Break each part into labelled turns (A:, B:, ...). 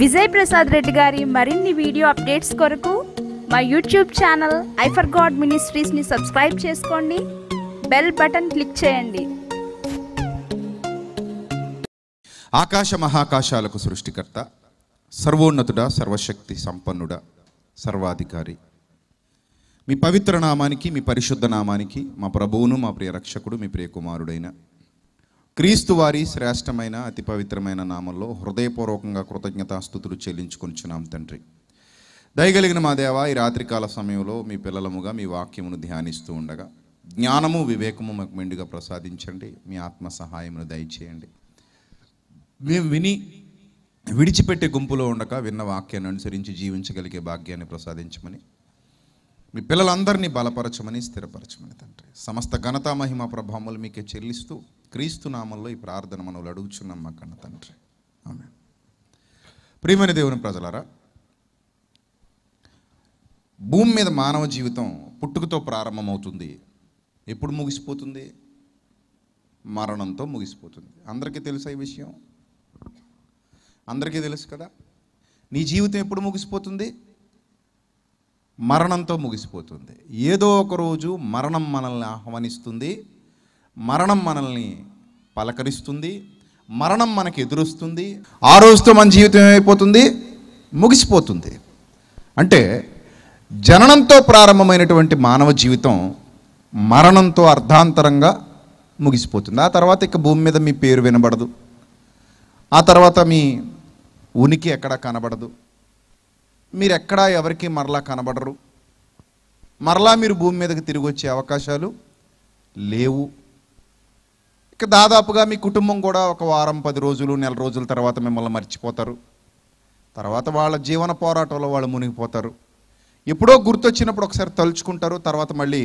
A: విజయ్ ప్రసాద్ రెడ్డి గారి మరిన్ని video updates కొరకు మా యూట్యూబ్ ఛానల్ ఐఫర్ గాడ్ మినిస్ట్రీస్ని సబ్స్క్రైబ్ చేసుకోండి బెల్ బటన్ క్లిక్ చేయండి ఆకాశ మహాకాశాలకు సృష్టికర్త సర్వోన్నతుడ సర్వశక్తి సంపన్నుడ సర్వాధికారి మీ పవిత్ర నామానికి మీ పరిశుద్ధ నామానికి మా ప్రభువును మా ప్రియ రక్షకుడు మీ ప్రియ కుమారుడైన క్రీస్తు వారి శ్రేష్టమైన అతి పవిత్రమైన నామంలో హృదయపూర్వకంగా స్థుతులు చెల్లించుకొనిచున్నాం తండ్రి దయగలిగిన మా దేవ ఈ రాత్రికాల సమయంలో మీ పిల్లలముగా మీ వాక్యమును ధ్యానిస్తూ ఉండగా జ్ఞానము వివేకము మాకు మెండుగా ప్రసాదించండి మీ ఆత్మ సహాయమును దయచేయండి మేము విని విడిచిపెట్టే గుంపులో ఉండక విన్న వాక్యాన్ని అనుసరించి జీవించగలిగే భాగ్యాన్ని ప్రసాదించమని మీ పిల్లలందరినీ బలపరచమని స్థిరపరచమని తండ్రి సమస్త ఘనత మహిమ ప్రభావములు మీకే చెల్లిస్తూ క్రీస్తునామంలో ఈ ప్రార్థన మనం అడుగుచున్నాం మా కన్న తండ్రి ఆమె ప్రియమైన దేవుని ప్రజలరా భూమి మీద మానవ జీవితం పుట్టుకతో ప్రారంభమవుతుంది ఎప్పుడు ముగిసిపోతుంది మరణంతో ముగిసిపోతుంది అందరికీ తెలుసా ఈ విషయం అందరికీ తెలుసు కదా నీ జీవితం ఎప్పుడు ముగిసిపోతుంది మరణంతో ముగిసిపోతుంది ఏదో ఒక రోజు మరణం మనల్ని ఆహ్వానిస్తుంది మరణం మనల్ని పలకరిస్తుంది మరణం మనకు ఎదురుస్తుంది ఆ రోజుతో మన జీవితం ఏమైపోతుంది ముగిసిపోతుంది అంటే జననంతో ప్రారంభమైనటువంటి మానవ జీవితం మరణంతో అర్ధాంతరంగా ముగిసిపోతుంది ఆ తర్వాత ఇక భూమి మీద మీ పేరు వినబడదు ఆ తర్వాత మీ ఉనికి ఎక్కడ కనబడదు మీరు ఎక్కడా ఎవరికి మరలా కనబడరు మరలా మీరు భూమి మీదకి తిరిగి వచ్చే అవకాశాలు లేవు దాదాపుగా మీ కుటుంబం కూడా ఒక వారం పది రోజులు నెల రోజుల తర్వాత మిమ్మల్ని మర్చిపోతారు తర్వాత వాళ్ళ జీవన పోరాటంలో వాళ్ళు మునిగిపోతారు ఎప్పుడో గుర్తొచ్చినప్పుడు ఒకసారి తలుచుకుంటారు తర్వాత మళ్ళీ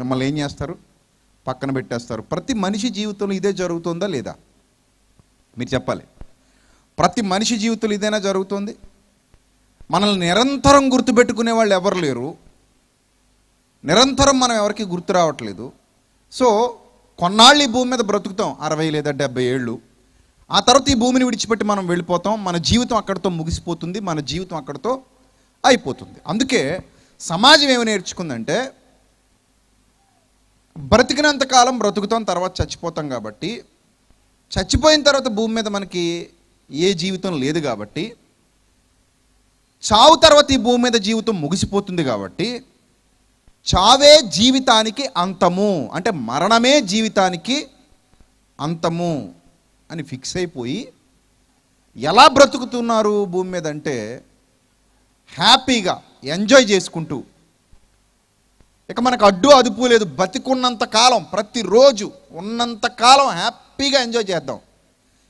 A: మిమ్మల్ని ఏం చేస్తారు పక్కన పెట్టేస్తారు ప్రతి మనిషి జీవితంలో ఇదే జరుగుతుందా లేదా మీరు చెప్పాలి ప్రతి మనిషి జీవితంలో ఇదైనా జరుగుతుంది మనల్ని నిరంతరం గుర్తుపెట్టుకునే వాళ్ళు ఎవరు లేరు నిరంతరం మనం ఎవరికి గుర్తు రావట్లేదు సో కొన్నాళ్ళు ఈ భూమి మీద బ్రతుకుతాం అరవై లేదా డెబ్బై ఏళ్ళు ఆ తర్వాత ఈ భూమిని విడిచిపెట్టి మనం వెళ్ళిపోతాం మన జీవితం అక్కడితో ముగిసిపోతుంది మన జీవితం అక్కడితో అయిపోతుంది అందుకే సమాజం ఏమి నేర్చుకుందంటే బ్రతికినంతకాలం బ్రతుకుతాం తర్వాత చచ్చిపోతాం కాబట్టి చచ్చిపోయిన తర్వాత భూమి మీద మనకి ఏ జీవితం లేదు కాబట్టి చావు తర్వాత ఈ భూమి మీద జీవితం ముగిసిపోతుంది కాబట్టి చావే జీవితానికి అంతము అంటే మరణమే జీవితానికి అంతము అని ఫిక్స్ అయిపోయి ఎలా బ్రతుకుతున్నారు భూమి మీద అంటే హ్యాపీగా ఎంజాయ్ చేసుకుంటూ ఇక మనకు అడ్డు అదుపు లేదు బతికున్నంత కాలం ప్రతిరోజు ఉన్నంత కాలం హ్యాపీగా ఎంజాయ్ చేద్దాం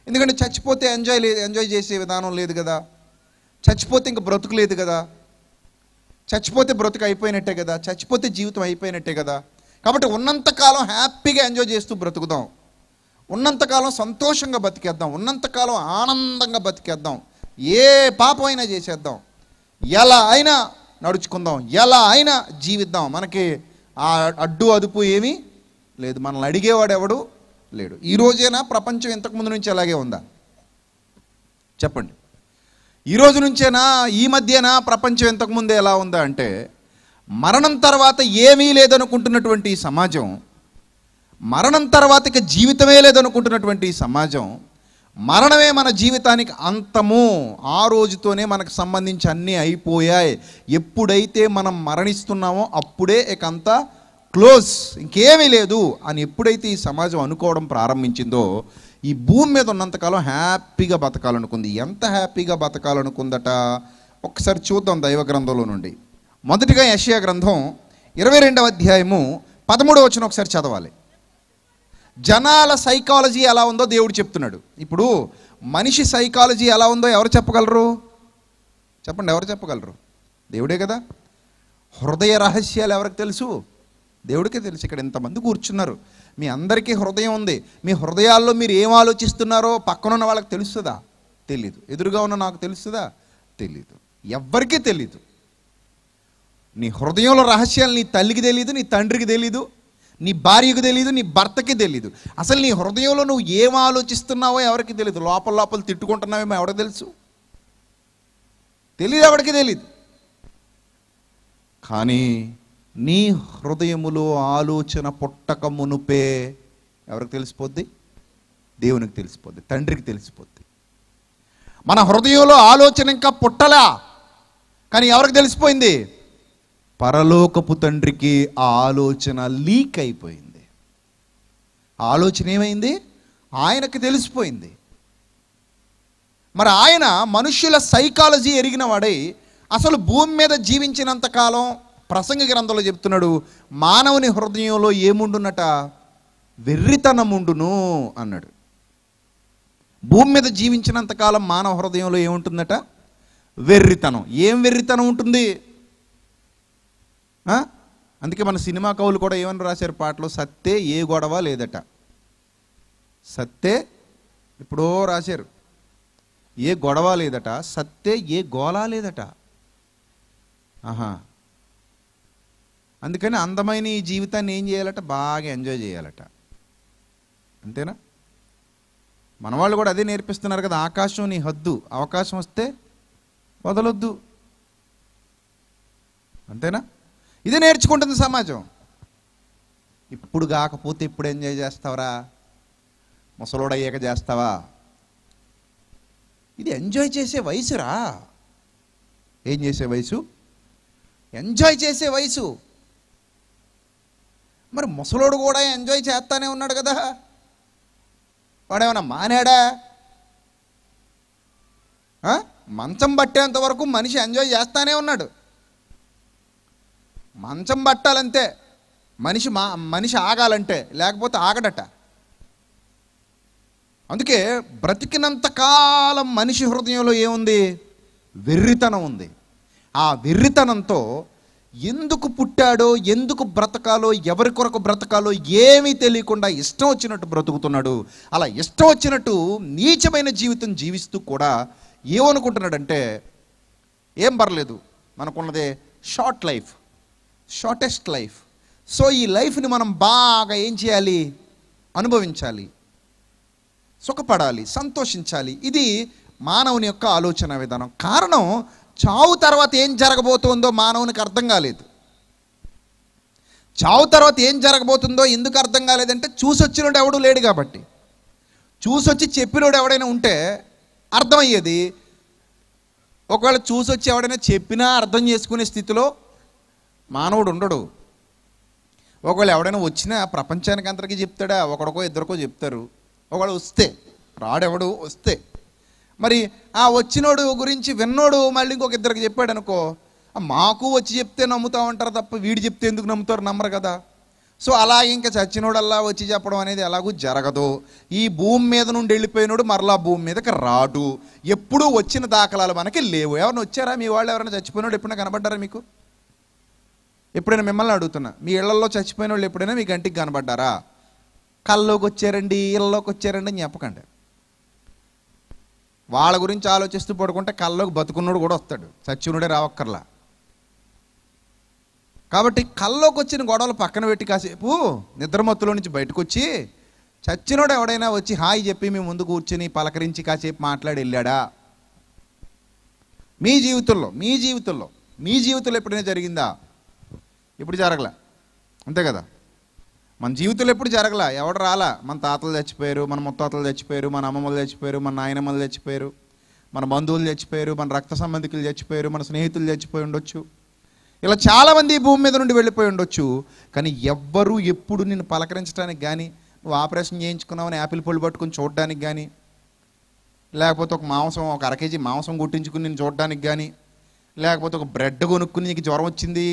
A: ఎందుకంటే చచ్చిపోతే ఎంజాయ్ లేదు ఎంజాయ్ చేసే విధానం లేదు కదా చచ్చిపోతే ఇంక బ్రతుకు లేదు కదా చచ్చిపోతే బ్రతుకు అయిపోయినట్టే కదా చచ్చిపోతే జీవితం అయిపోయినట్టే కదా కాబట్టి ఉన్నంతకాలం హ్యాపీగా ఎంజాయ్ చేస్తూ బ్రతుకుదాం ఉన్నంతకాలం సంతోషంగా బతికేద్దాం ఉన్నంతకాలం ఆనందంగా బతికేద్దాం ఏ పాపం అయినా చేసేద్దాం ఎలా అయినా నడుచుకుందాం ఎలా అయినా జీవిద్దాం మనకి ఆ అడ్డు అదుపు ఏమీ లేదు మనల్ని అడిగేవాడు ఎవడు లేడు ఈ ప్రపంచం ఇంతకుముందు నుంచి అలాగే ఉందా చెప్పండి ఈరోజు నుంచేనా ఈ మధ్యనా ప్రపంచం ఇంతకుముందే ఎలా ఉందా అంటే మరణం తర్వాత ఏమీ లేదనుకుంటున్నటువంటి సమాజం మరణం తర్వాత ఇక జీవితమే లేదనుకుంటున్నటువంటి సమాజం మరణమే మన జీవితానికి అంతము ఆ రోజుతోనే మనకు సంబంధించి అన్నీ అయిపోయాయి ఎప్పుడైతే మనం మరణిస్తున్నామో అప్పుడే ఇక క్లోజ్ ఇంకేమీ లేదు అని ఎప్పుడైతే ఈ సమాజం అనుకోవడం ప్రారంభించిందో ఈ భూమి మీద ఉన్నంతకాలం హ్యాపీగా బతకాలనుకుంది ఎంత హ్యాపీగా బతకాలనుకుందట ఒకసారి చూద్దాం దైవ గ్రంథంలో నుండి మొదటిగా యషియా గ్రంథం ఇరవై రెండవ అధ్యాయము పదమూడవ వచ్చిన ఒకసారి చదవాలి జనాల సైకాలజీ ఎలా ఉందో దేవుడు చెప్తున్నాడు ఇప్పుడు మనిషి సైకాలజీ ఎలా ఉందో ఎవరు చెప్పగలరు చెప్పండి ఎవరు చెప్పగలరు దేవుడే కదా హృదయ రహస్యాలు ఎవరికి తెలుసు దేవుడికే తెలుసు ఇక్కడ ఇంతమంది కూర్చున్నారు మీ అందరికీ హృదయం ఉంది మీ హృదయాల్లో మీరు ఏం ఆలోచిస్తున్నారో పక్కన ఉన్న వాళ్ళకి తెలుస్తుందా తెలీదు ఎదురుగా ఉన్న నాకు తెలుస్తుందా తెలీదు ఎవ్వరికీ తెలీదు నీ హృదయంలో రహస్యాలు నీ తల్లికి తెలీదు నీ తండ్రికి తెలీదు నీ భార్యకు తెలీదు నీ భర్తకి తెలీదు అసలు నీ హృదయంలో నువ్వు ఏం ఆలోచిస్తున్నావో ఎవరికి తెలియదు లోపల లోపల తిట్టుకుంటున్నావేమో ఎవరికి తెలుసు తెలీదు ఎవరికి తెలీదు కానీ నీ హృదయములో ఆలోచన పుట్టక మునుపే ఎవరికి తెలిసిపోద్ది దేవునికి తెలిసిపోద్ది తండ్రికి తెలిసిపోద్ది మన హృదయంలో ఆలోచన ఇంకా పుట్టలా కానీ ఎవరికి తెలిసిపోయింది పరలోకపు తండ్రికి ఆ ఆలోచన లీక్ అయిపోయింది ఆలోచన ఏమైంది ఆయనకి తెలిసిపోయింది మరి ఆయన మనుష్యుల సైకాలజీ ఎరిగిన వాడై అసలు భూమి మీద జీవించినంతకాలం ప్రసంగ గ్రంథంలో చెప్తున్నాడు మానవుని హృదయంలో ఏముండునట వెర్రితనం ఉండును అన్నాడు భూమి మీద జీవించినంతకాలం మానవ హృదయంలో ఏముంటుందట వెర్రితనం ఏం వెర్రితనం ఉంటుంది అందుకే మన సినిమా కవులు కూడా ఏమని రాశారు పాటలో సత్తే ఏ గొడవ లేదట సత్తే ఎప్పుడో రాశారు ఏ గొడవ లేదట సత్తే ఏ గోళ లేదట ఆహా అందుకని అందమైన ఈ జీవితాన్ని ఏం చేయాలట బాగా ఎంజాయ్ చేయాలట అంతేనా మన వాళ్ళు కూడా అదే నేర్పిస్తున్నారు కదా ఆకాశం నీ హద్దు అవకాశం వస్తే వదలొద్దు అంతేనా ఇదే నేర్చుకుంటుంది సమాజం ఇప్పుడు కాకపోతే ఇప్పుడు ఎంజాయ్ చేస్తావరా ముసలోడయ్యాక చేస్తావా ఇది ఎంజాయ్ చేసే వయసురా ఏం చేసే వయసు ఎంజాయ్ చేసే వయసు మరి ముసలోడు కూడా ఎంజాయ్ చేస్తానే ఉన్నాడు కదా వాడేమన్నా మానేడా మంచం పట్టేంత వరకు మనిషి ఎంజాయ్ చేస్తానే ఉన్నాడు మంచం పట్టాలంతే మనిషి మా మనిషి ఆగాలంటే లేకపోతే ఆగడట అందుకే బ్రతికినంతకాలం మనిషి హృదయంలో ఏముంది వెర్రితనం ఉంది ఆ వెర్రితనంతో ఎందుకు పుట్టాడో ఎందుకు బ్రతకాలో ఎవరి కొరకు బ్రతకాలో ఏమీ తెలియకుండా ఇష్టం వచ్చినట్టు బ్రతుకుతున్నాడు అలా ఇష్టం వచ్చినట్టు నీచమైన జీవితం జీవిస్తూ కూడా ఏమనుకుంటున్నాడంటే ఏం పర్లేదు మనకున్నదే short life shortest life so ఈ లైఫ్ని మనం బాగా ఏం చేయాలి అనుభవించాలి సుఖపడాలి సంతోషించాలి ఇది మానవుని యొక్క ఆలోచన విధానం కారణం చావు తర్వాత ఏం జరగబోతుందో మానవునికి అర్థం కాలేదు చావు తర్వాత ఏం జరగబోతుందో ఎందుకు అర్థం కాలేదంటే చూసొచ్చినోడు ఎవడు లేడు కాబట్టి చూసొచ్చి చెప్పినోడు ఎవడైనా ఉంటే అర్థమయ్యేది ఒకవేళ చూసొచ్చి ఎవడైనా చెప్పినా అర్థం చేసుకునే స్థితిలో మానవుడు ఉండడు ఒకవేళ ఎవడైనా వచ్చినా ప్రపంచానికి అందరికీ చెప్తాడా ఒకడికో ఇద్దరికో చెప్తారు ఒకవేళ వస్తే రాడెవడు వస్తే మరి ఆ వచ్చినోడు గురించి విన్నోడు మళ్ళీ ఇంకొక ఇద్దరికి చెప్పాడు అనుకో మాకు వచ్చి చెప్తే నమ్ముతా ఉంటారు తప్ప వీడు చెప్తే ఎందుకు నమ్ముతారు నమ్మరు కదా సో అలా ఇంకా చచ్చినోడల్లా వచ్చి చెప్పడం అనేది ఎలాగూ జరగదు ఈ భూమి మీద నుండి వెళ్ళిపోయినోడు మరలా భూమి మీదకి రాడు ఎప్పుడూ వచ్చిన దాఖలాలు మనకి లేవు ఎవరైనా వచ్చారా మీ వాళ్ళు ఎవరైనా చచ్చిపోయినోడు ఎప్పుడైనా కనబడ్డారా మీకు ఎప్పుడైనా మిమ్మల్ని అడుగుతున్నా మీ ఇళ్లలో చచ్చిపోయిన వాళ్ళు ఎప్పుడైనా మీ గంటికి కనబడ్డారా కళ్ళలోకి వచ్చారండి ఇళ్ళలోకి వచ్చారండి అని చెప్పకండి వాళ్ళ గురించి ఆలోచిస్తూ పడుకుంటే కళ్ళకు బతుకున్నోడు కూడా వస్తాడు సత్యునుడే రావక్కర్లా కాబట్టి కళ్ళలోకి వచ్చిన గొడవలు పక్కన పెట్టి కాసేపు నిద్రమత్తులో నుంచి బయటకు వచ్చి చచ్చినోడు ఎవడైనా వచ్చి హాయ్ చెప్పి మీ ముందు కూర్చుని పలకరించి కాసేపు మాట్లాడి వెళ్ళాడా మీ జీవితంలో మీ జీవితంలో మీ జీవితంలో ఎప్పుడైనా జరిగిందా ఇప్పుడు జరగల అంతే కదా మన జీవితంలో ఎప్పుడు జరగలా ఎవడు రాలా మన తాతలు చచ్చిపోయారు మన ముత్తాతలు చచ్చిపోయారు మన అమ్మమ్మలు చచ్చిపోయారు మన నాయనమ్మలు చచ్చిపోయారు మన బంధువులు చచ్చిపోయారు మన రక్త సంబంధికులు చచ్చిపోయారు మన స్నేహితులు చచ్చిపోయి ఉండొచ్చు ఇలా చాలామంది భూమి మీద నుండి వెళ్ళిపోయి ఉండొచ్చు కానీ ఎవ్వరూ ఎప్పుడు నిన్ను పలకరించడానికి కానీ నువ్వు ఆపరేషన్ చేయించుకున్నావని యాపిల్ పళ్ళు పట్టుకుని చూడడానికి కానీ లేకపోతే ఒక మాంసం ఒక అరకేజీ మాంసం కొట్టించుకుని నేను చూడడానికి కానీ లేకపోతే ఒక బ్రెడ్ కొనుక్కుని నీకు జ్వరం వచ్చింది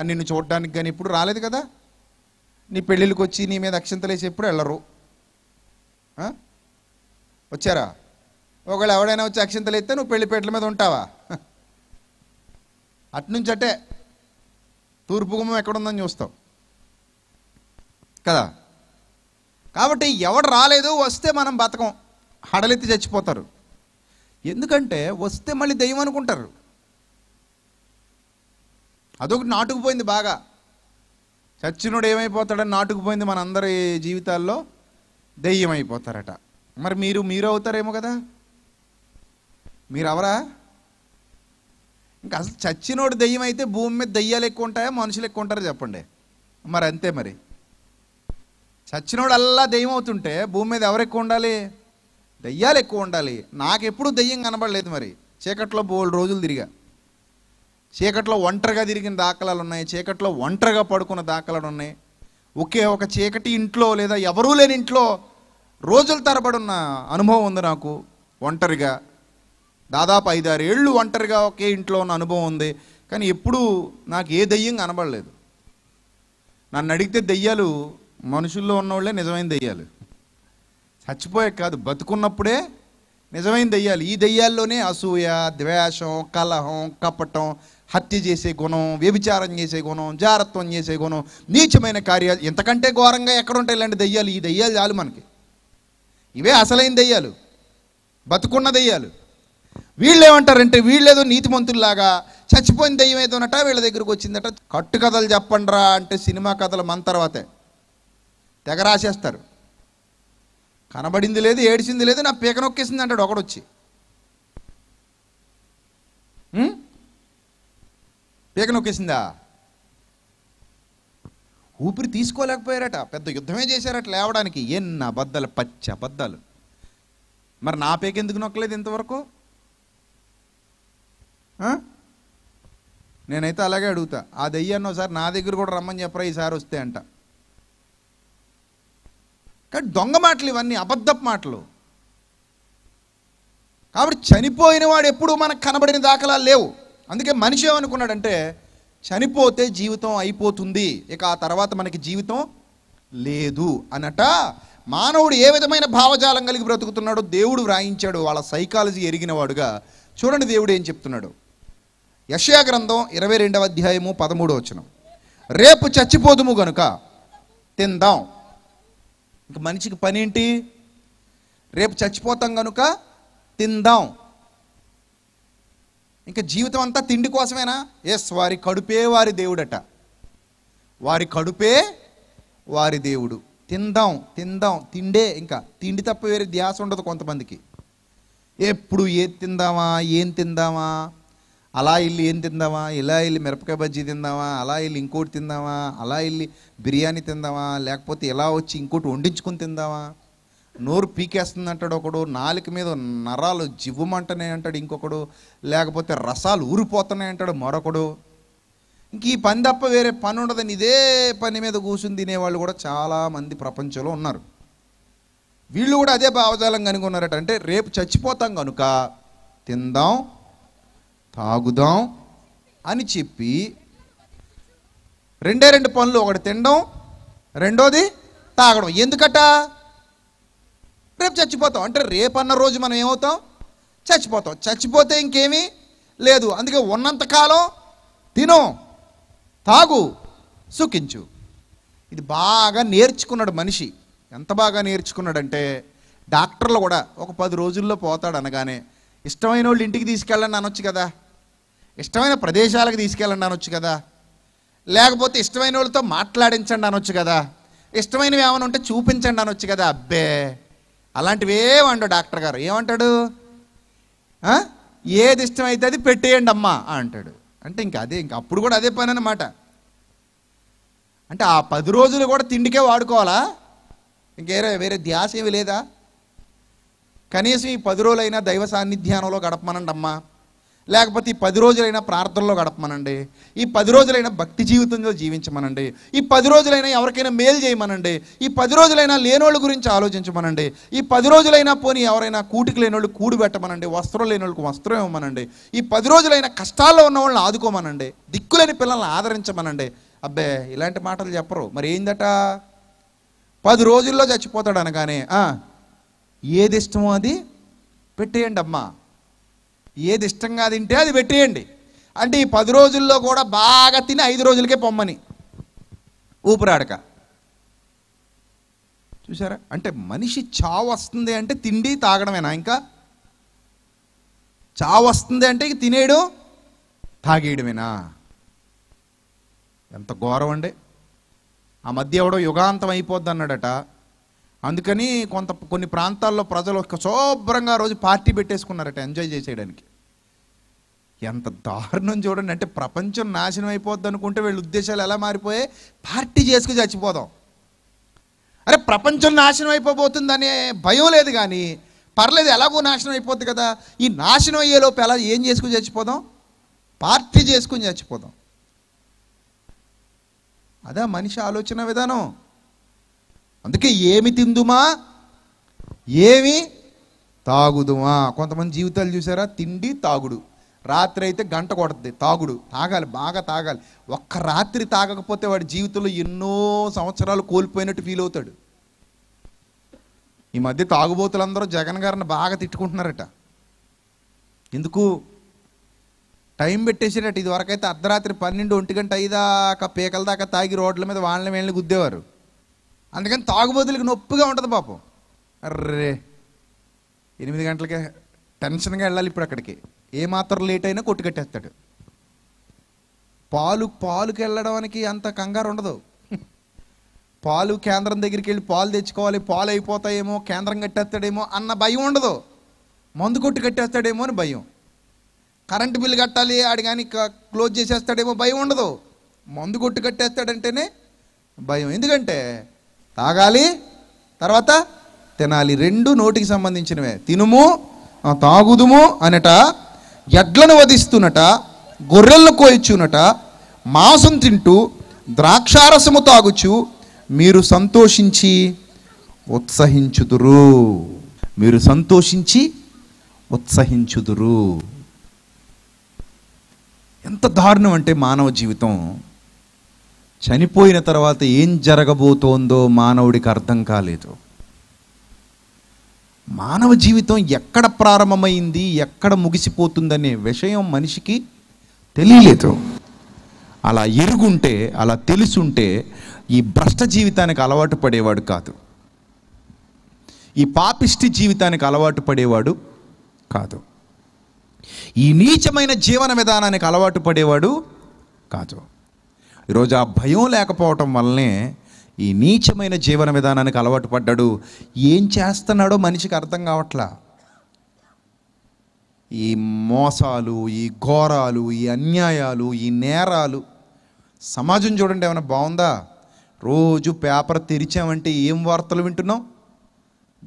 A: అని నిన్ను చూడడానికి కానీ ఇప్పుడు రాలేదు కదా నీ పెళ్ళిళ్ళకి వచ్చి నీ మీద వేసి ఎప్పుడు వెళ్ళరు వచ్చారా ఒకవేళ ఎవడైనా వచ్చి అక్షింతలు ఎత్తే నువ్వు పెళ్లిపేటల మీద ఉంటావా అట్నుంచి అటే తూర్పు గుమ్మం ఎక్కడుందని చూస్తావు కదా కాబట్టి ఎవడు రాలేదు వస్తే మనం బతకం హడలెత్తి చచ్చిపోతారు ఎందుకంటే వస్తే మళ్ళీ దెయ్యం అనుకుంటారు అదొకటి నాటుకుపోయింది బాగా చచ్చినుడు ఏమైపోతాడని నాటుకుపోయింది మనందరి జీవితాల్లో దెయ్యం అయిపోతారట మరి మీరు మీరు అవుతారేమో కదా మీరు ఎవరా ఇంకా అసలు చచ్చినోడు దెయ్యం అయితే భూమి మీద దెయ్యాలు ఎక్కువ ఉంటాయా మనుషులు ఎక్కువ ఉంటారో చెప్పండి మరి అంతే మరి చచ్చినోడు అల్లా దెయ్యం అవుతుంటే భూమి మీద ఎవరు ఎక్కువ ఉండాలి దెయ్యాలు ఎక్కువ ఉండాలి నాకెప్పుడు దెయ్యం కనబడలేదు మరి చీకట్లో బోల్ రోజులు తిరిగా చీకట్లో ఒంటరిగా తిరిగిన దాఖలాలు ఉన్నాయి చీకట్లో ఒంటరిగా పడుకున్న దాఖలాలు ఉన్నాయి ఒకే ఒక చీకటి ఇంట్లో లేదా ఎవరూ లేని ఇంట్లో రోజుల తరబడి ఉన్న అనుభవం ఉంది నాకు ఒంటరిగా దాదాపు ఐదారు ఏళ్ళు ఒంటరిగా ఒకే ఇంట్లో ఉన్న అనుభవం ఉంది కానీ ఎప్పుడూ నాకు ఏ దెయ్యం కనబడలేదు నన్ను అడిగితే దెయ్యాలు మనుషుల్లో ఉన్నవాళ్ళే నిజమైన దెయ్యాలు చచ్చిపోయే కాదు బతుకున్నప్పుడే నిజమైన దెయ్యాలు ఈ దెయ్యాల్లోనే అసూయ ద్వేషం కలహం కపటం హత్య చేసే గుణం వ్యభిచారం చేసే గుణం జారత్వం చేసే గుణం నీచమైన కార్యాలు ఎంతకంటే ఘోరంగా ఎక్కడుంటాయి ఇలాంటి దెయ్యాలు ఈ దెయ్యాలు చాలు మనకి ఇవే అసలైన దెయ్యాలు బతుకున్న దెయ్యాలు వీళ్ళు ఏమంటారంటే వీళ్ళేదో నీతిమంతుల్లాగా చచ్చిపోయిన దెయ్యం ఏదోనట వీళ్ళ దగ్గరకు వచ్చిందట కట్టు కథలు చెప్పండిరా అంటే సినిమా కథలు మన తర్వాతే తెగ రాసేస్తారు కనబడింది లేదు ఏడిసింది లేదు నా పీక నొక్కేసింది అంటాడు ఒకడొచ్చి పీక నొక్కేసిందా ఊపిరి తీసుకోలేకపోయారట పెద్ద యుద్ధమే చేశారట లేవడానికి ఎన్ని అబద్ధాలు పచ్చ అబద్ధాలు మరి నా పేక ఎందుకు నొక్కలేదు ఇంతవరకు నేనైతే అలాగే అడుగుతా ఆ దెయ్యాన్ని ఒకసారి నా దగ్గర కూడా రమ్మని చెప్పరా ఈసారి వస్తే అంట కానీ దొంగ మాటలు ఇవన్నీ అబద్ధపు మాటలు కాబట్టి చనిపోయిన వాడు ఎప్పుడూ మనకు కనబడిన దాఖలా లేవు అందుకే మనిషి ఏమనుకున్నాడంటే చనిపోతే జీవితం అయిపోతుంది ఇక ఆ తర్వాత మనకి జీవితం లేదు అనట మానవుడు ఏ విధమైన భావజాలం కలిగి బ్రతుకుతున్నాడో దేవుడు వ్రాయించాడు వాళ్ళ సైకాలజీ ఎరిగినవాడుగా చూడండి దేవుడు ఏం చెప్తున్నాడు యశయా గ్రంథం ఇరవై రెండవ అధ్యాయము పదమూడవ వచనం రేపు చచ్చిపోదుము గనుక తిందాం ఇంక మనిషికి పనేంటి రేపు చచ్చిపోతాం గనుక తిందాం ఇంకా జీవితం అంతా తిండి కోసమేనా ఎస్ వారి కడుపే వారి దేవుడట వారి కడుపే వారి దేవుడు తిందాం తిందాం తిండే ఇంకా తిండి తప్ప వేరే ధ్యాస ఉండదు కొంతమందికి ఎప్పుడు ఏది తిందామా ఏం తిందామా అలా వెళ్ళి ఏం తిందామా ఇలా వెళ్ళి మిరపకాయ బజ్జీ తిందామా అలా వెళ్ళి ఇంకోటి తిందామా అలా వెళ్ళి బిర్యానీ తిందామా లేకపోతే ఇలా వచ్చి ఇంకోటి వండించుకుని తిందామా నోరు పీకేస్తుంది అంటాడు ఒకడు నాలుక మీద నరాలు జివ్వమంటనే అంటాడు ఇంకొకడు లేకపోతే రసాలు ఊరిపోతున్నాయి అంటాడు మరొకడు ఇంక ఈ పని తప్ప వేరే పని ఉండదని ఇదే పని మీద కూర్చుని తినేవాళ్ళు కూడా చాలామంది ప్రపంచంలో ఉన్నారు వీళ్ళు కూడా అదే భావజాలం కనుగొన్నారట అంటే రేపు చచ్చిపోతాం కనుక తిందాం తాగుదాం అని చెప్పి రెండే రెండు పనులు ఒకటి తినడం రెండోది తాగడం ఎందుకట రేపు చచ్చిపోతాం అంటే రేపన్న రోజు మనం ఏమవుతాం చచ్చిపోతాం చచ్చిపోతే ఇంకేమీ లేదు అందుకే ఉన్నంతకాలం తిను తాగు సుఖించు ఇది బాగా నేర్చుకున్నాడు మనిషి ఎంత బాగా నేర్చుకున్నాడంటే డాక్టర్లు కూడా ఒక పది రోజుల్లో పోతాడు అనగానే ఇష్టమైన వాళ్ళు ఇంటికి తీసుకెళ్ళండి అనొచ్చు కదా ఇష్టమైన ప్రదేశాలకు తీసుకెళ్ళండి అనొచ్చు కదా లేకపోతే ఇష్టమైన వాళ్ళతో మాట్లాడించండి అనొచ్చు కదా ఇష్టమైనవి ఏమైనా ఉంటే చూపించండి అనొచ్చు కదా అబ్బే అలాంటివి ఏమంటాడు డాక్టర్ గారు ఏమంటాడు ఏది ఇష్టమైతే అది పెట్టేయండి అమ్మా అంటాడు అంటే ఇంకా అదే ఇంక అప్పుడు కూడా అదే పని అనమాట అంటే ఆ పది రోజులు కూడా తిండికే వాడుకోవాలా ఇంకేరే వేరే ధ్యాస ఏమి లేదా కనీసం ఈ పది రోజులైనా దైవ సాన్నిధ్యానంలో గడపమనండి అమ్మా లేకపోతే ఈ పది రోజులైనా ప్రార్థనలో గడపమనండి ఈ పది రోజులైనా భక్తి జీవితంలో జీవించమనండి ఈ పది రోజులైనా ఎవరికైనా మేలు చేయమనండి ఈ పది రోజులైనా లేనోళ్ళ గురించి ఆలోచించమనండి ఈ పది రోజులైనా పోనీ ఎవరైనా కూటికి లేనోళ్ళు కూడు పెట్టమనండి వస్త్రం లేనోళ్ళకి వస్త్రం ఇవ్వమనండి ఈ పది రోజులైనా కష్టాల్లో ఉన్న వాళ్ళని ఆదుకోమనండి దిక్కులేని పిల్లల్ని ఆదరించమనండి అబ్బే ఇలాంటి మాటలు చెప్పరు మరి ఏందట పది రోజుల్లో చచ్చిపోతాడు అనగానే ఏది ఇష్టమో అది పెట్టేయండి అమ్మా ఏది ఇష్టంగా తింటే అది పెట్టేయండి అంటే ఈ పది రోజుల్లో కూడా బాగా తిని ఐదు రోజులకే పొమ్మని ఊపిరాడక చూసారా అంటే మనిషి చావు వస్తుంది అంటే తిండి తాగడమేనా ఇంకా చావు వస్తుంది అంటే ఇక తినేయడం తాగేయడమేనా ఎంత ఘోరం అండి ఆ మధ్య ఎవడో యుగాంతం అయిపోద్ది అన్నాడట అందుకని కొంత కొన్ని ప్రాంతాల్లో ప్రజలు శుభ్రంగా రోజు పార్టీ పెట్టేసుకున్నారట ఎంజాయ్ చేసేయడానికి ఎంత దారుణం చూడండి అంటే ప్రపంచం నాశనం అయిపోద్ది అనుకుంటే వీళ్ళ ఉద్దేశాలు ఎలా మారిపోయే పార్టీ చేసుకు చచ్చిపోదాం అరే ప్రపంచం నాశనం అయిపోబోతుందనే భయం లేదు కానీ పర్లేదు ఎలాగో నాశనం అయిపోద్ది కదా ఈ నాశనం అయ్యేలోపు ఎలా ఏం చేసుకుని చచ్చిపోదాం పార్టీ చేసుకుని చచ్చిపోదాం అదా మనిషి ఆలోచన విధానం అందుకే ఏమి తిందుమా ఏమి తాగుదుమా కొంతమంది జీవితాలు చూసారా తిండి తాగుడు రాత్రి అయితే గంట కొడుతుంది తాగుడు తాగాలి బాగా తాగాలి ఒక్క రాత్రి తాగకపోతే వాడి జీవితంలో ఎన్నో సంవత్సరాలు కోల్పోయినట్టు ఫీల్ అవుతాడు ఈ మధ్య తాగుబోతులందరూ జగన్ గారిని బాగా తిట్టుకుంటున్నారట ఎందుకు టైం పెట్టేసేటట్టు ఇది వరకైతే అర్ధరాత్రి పన్నెండు ఒంటి గంట అయ్యేదాకా పీకల దాకా తాగి రోడ్ల మీద వాళ్ళని వేళ్ళని గుద్దేవారు అందుకని తాగుబోతులకి నొప్పిగా ఉంటుంది పాపం అర్రే ఎనిమిది గంటలకి టెన్షన్గా వెళ్ళాలి ఇప్పుడు అక్కడికి ఏమాత్రం లేట్ అయినా కొట్టు కట్టేస్తాడు పాలు పాలుకి వెళ్ళడానికి అంత కంగారు ఉండదు పాలు కేంద్రం దగ్గరికి వెళ్ళి పాలు తెచ్చుకోవాలి పాలు అయిపోతాయేమో కేంద్రం కట్టేస్తాడేమో అన్న భయం ఉండదు మందు కొట్టు కట్టేస్తాడేమో అని భయం కరెంటు బిల్లు కట్టాలి ఆడు కానీ క్లోజ్ చేసేస్తాడేమో భయం ఉండదు మందు కొట్టు కట్టేస్తాడంటేనే భయం ఎందుకంటే తాగాలి తర్వాత తినాలి రెండు నోటికి సంబంధించినవే తినుము తాగుదుము అనట ఎడ్లను వధిస్తున్నట గొర్రెలను కోయిచ్చునట మాంసం తింటూ ద్రాక్షారసము తాగుచు మీరు సంతోషించి ఉత్సహించుదురు మీరు సంతోషించి ఉత్సహించుదురు ఎంత దారుణం అంటే మానవ జీవితం చనిపోయిన తర్వాత ఏం జరగబోతోందో మానవుడికి అర్థం కాలేదు మానవ జీవితం ఎక్కడ ప్రారంభమైంది ఎక్కడ ముగిసిపోతుందనే విషయం మనిషికి తెలియలేదు అలా ఎరుగుంటే అలా తెలుసుంటే ఈ భ్రష్ట జీవితానికి అలవాటు పడేవాడు కాదు ఈ పాపిష్టి జీవితానికి అలవాటు పడేవాడు కాదు ఈ నీచమైన జీవన విధానానికి అలవాటు పడేవాడు కాదు ఈరోజు ఆ భయం లేకపోవటం వల్లనే ఈ నీచమైన జీవన విధానానికి అలవాటు పడ్డాడు ఏం చేస్తున్నాడో మనిషికి అర్థం కావట్లా ఈ మోసాలు ఈ ఘోరాలు ఈ అన్యాయాలు ఈ నేరాలు సమాజం చూడండి ఏమైనా బాగుందా రోజు పేపర్ తెరిచామంటే ఏం వార్తలు వింటున్నాం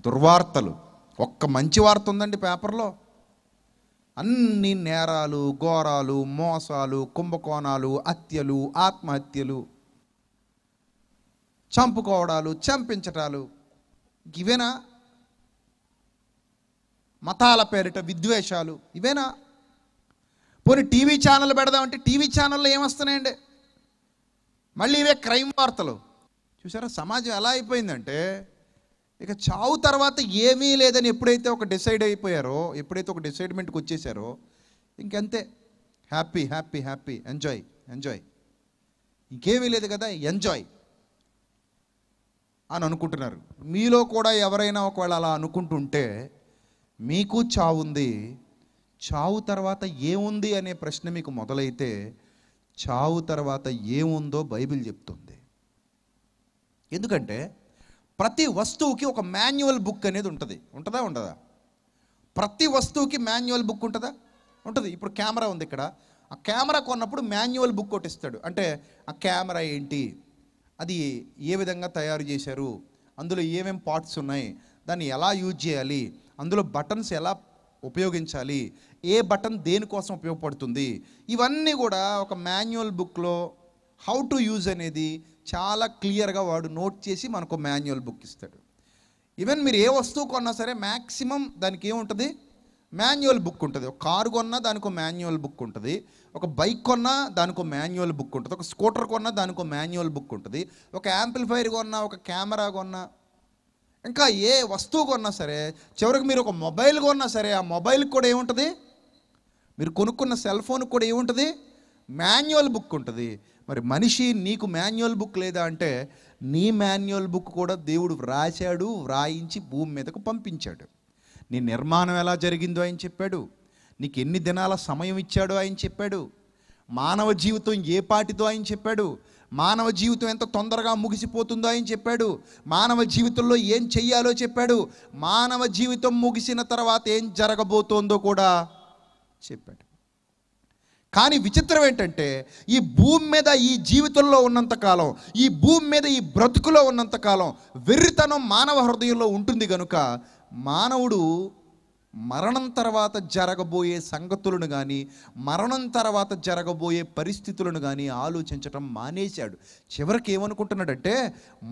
A: దుర్వార్తలు ఒక్క మంచి వార్త ఉందండి పేపర్లో అన్ని నేరాలు ఘోరాలు మోసాలు కుంభకోణాలు హత్యలు ఆత్మహత్యలు చంపుకోవడాలు చంపించటాలు ఇవేనా మతాల పేరిట విద్వేషాలు ఇవేనా పోనీ టీవీ ఛానల్ పెడదామంటే టీవీ ఛానల్లో ఏమొస్తున్నాయండి మళ్ళీ ఇవే క్రైమ్ వార్తలు చూసారా సమాజం ఎలా అయిపోయిందంటే ఇక చావు తర్వాత ఏమీ లేదని ఎప్పుడైతే ఒక డిసైడ్ అయిపోయారో ఎప్పుడైతే ఒక డిసైడ్మెంట్కి వచ్చేసారో ఇంకెంతే happy happy happy enjoy enjoy ఇంకేమీ లేదు కదా ఎంజాయ్ అని అనుకుంటున్నారు మీలో కూడా ఎవరైనా ఒకవేళ అలా అనుకుంటుంటే మీకు చావు ఉంది చావు తర్వాత ఏముంది అనే ప్రశ్న మీకు మొదలైతే చావు తర్వాత ఏముందో బైబిల్ చెప్తుంది ఎందుకంటే ప్రతి వస్తువుకి ఒక మాన్యువల్ బుక్ అనేది ఉంటుంది ఉంటుందా ఉండదా ప్రతి వస్తువుకి మాన్యువల్ బుక్ ఉంటుందా ఉంటుంది ఇప్పుడు కెమెరా ఉంది ఇక్కడ ఆ కెమెరా కొన్నప్పుడు మాన్యువల్ బుక్ ఒకటి ఇస్తాడు అంటే ఆ కెమెరా ఏంటి అది ఏ విధంగా తయారు చేశారు అందులో ఏమేం పార్ట్స్ ఉన్నాయి దాన్ని ఎలా యూజ్ చేయాలి అందులో బటన్స్ ఎలా ఉపయోగించాలి ఏ బటన్ దేనికోసం ఉపయోగపడుతుంది ఇవన్నీ కూడా ఒక మాన్యువల్ బుక్లో హౌ టు యూజ్ అనేది చాలా క్లియర్గా వాడు నోట్ చేసి మనకు మాన్యువల్ బుక్ ఇస్తాడు ఈవెన్ మీరు ఏ వస్తువు కొన్నా సరే మ్యాక్సిమం దానికి ఏముంటుంది మాన్యువల్ బుక్ ఉంటుంది ఒక కారు కొన్నా దానికి మాన్యువల్ బుక్ ఉంటుంది ఒక బైక్ కొన్నా దానికి మాన్యువల్ బుక్ ఉంటుంది ఒక స్కూటర్ కొన్నా దానికి మాన్యువల్ బుక్ ఉంటుంది ఒక యాంప్లిఫైర్ కొన్నా ఒక కెమెరా కొన్నా ఇంకా ఏ వస్తువు కొన్నా సరే చివరికి మీరు ఒక మొబైల్ కొన్నా సరే ఆ మొబైల్కి కూడా ఏముంటుంది మీరు కొనుక్కున్న సెల్ ఫోన్కి కూడా ఏముంటుంది మాన్యువల్ బుక్ ఉంటుంది మరి మనిషి నీకు మాన్యువల్ బుక్ లేదా అంటే నీ మాన్యువల్ బుక్ కూడా దేవుడు వ్రాశాడు వ్రాయించి భూమి మీదకు పంపించాడు నీ నిర్మాణం ఎలా జరిగిందో ఆయన చెప్పాడు నీకు ఎన్ని దినాల సమయం ఇచ్చాడో ఆయన చెప్పాడు మానవ జీవితం ఏ పాటిదో ఆయన చెప్పాడు మానవ జీవితం ఎంత తొందరగా ముగిసిపోతుందో ఆయన చెప్పాడు మానవ జీవితంలో ఏం చెయ్యాలో చెప్పాడు మానవ జీవితం ముగిసిన తర్వాత ఏం జరగబోతోందో కూడా చెప్పాడు కానీ విచిత్రం ఏంటంటే ఈ భూమి మీద ఈ జీవితంలో ఉన్నంతకాలం ఈ భూమి మీద ఈ బ్రతుకులో ఉన్నంతకాలం వెర్రితనం మానవ హృదయంలో ఉంటుంది కనుక మానవుడు మరణం తర్వాత జరగబోయే సంగతులను కానీ మరణం తర్వాత జరగబోయే పరిస్థితులను కానీ ఆలోచించటం మానేశాడు చివరికి ఏమనుకుంటున్నాడంటే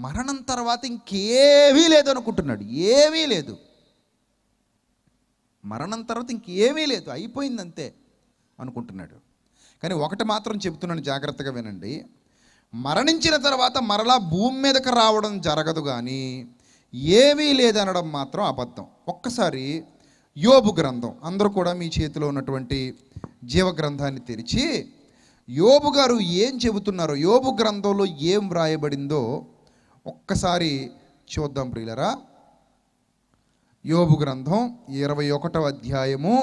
A: మరణం తర్వాత ఇంకేమీ అనుకుంటున్నాడు ఏమీ లేదు మరణం తర్వాత ఇంకేమీ లేదు అయిపోయిందంతే అనుకుంటున్నాడు కానీ ఒకటి మాత్రం చెబుతున్నాను జాగ్రత్తగా వినండి మరణించిన తర్వాత మరలా భూమి మీదకి రావడం జరగదు కానీ ఏమీ లేదనడం మాత్రం అబద్ధం ఒక్కసారి యోబు గ్రంథం అందరూ కూడా మీ చేతిలో ఉన్నటువంటి జీవ గ్రంథాన్ని తెరిచి యోబు గారు ఏం చెబుతున్నారో యోబు గ్రంథంలో ఏం వ్రాయబడిందో ఒక్కసారి చూద్దాం ప్రియులరా యోబు గ్రంథం ఇరవై ఒకటవ అధ్యాయము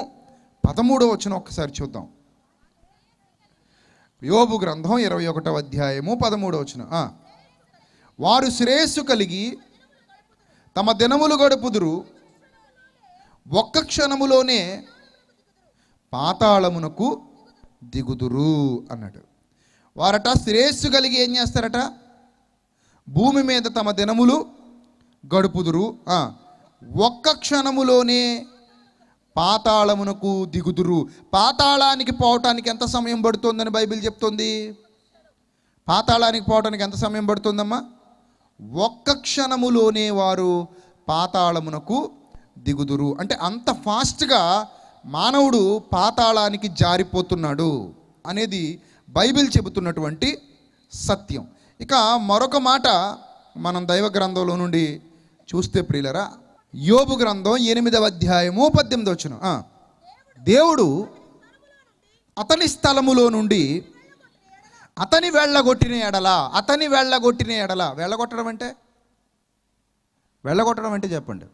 A: పదమూడవ వచ్చిన ఒక్కసారి చూద్దాం యోబు గ్రంథం ఇరవై ఒకటవ అధ్యాయము వచ్చిన వారు శ్రేయస్సు కలిగి తమ దినములు గడుపుదురు ఒక్క క్షణములోనే పాతాళమునకు దిగుదురు అన్నాడు వారట శ్రేయస్సు కలిగి ఏం చేస్తారట భూమి మీద తమ దినములు గడుపుదురు ఒక్క క్షణములోనే పాతాళమునకు దిగుదురు పాతాళానికి పోవటానికి ఎంత సమయం పడుతుందని బైబిల్ చెప్తుంది పాతాళానికి పోవటానికి ఎంత సమయం పడుతుందమ్మా ఒక్క క్షణములోనే వారు పాతాళమునకు దిగుదురు అంటే అంత ఫాస్ట్గా మానవుడు పాతాళానికి జారిపోతున్నాడు అనేది బైబిల్ చెబుతున్నటువంటి సత్యం ఇక మరొక మాట మనం దైవ గ్రంథంలో నుండి చూస్తే ప్రియులరా యోబు గ్రంథం ఎనిమిదవ అధ్యాయము పద్దెనిమిది వచ్చిన దేవుడు అతని స్థలములో నుండి అతని వెళ్ళగొట్టిన ఎడల అతని వెళ్ళగొట్టిన ఎడల వెళ్ళగొట్టడం అంటే వెళ్ళగొట్టడం అంటే చెప్పండి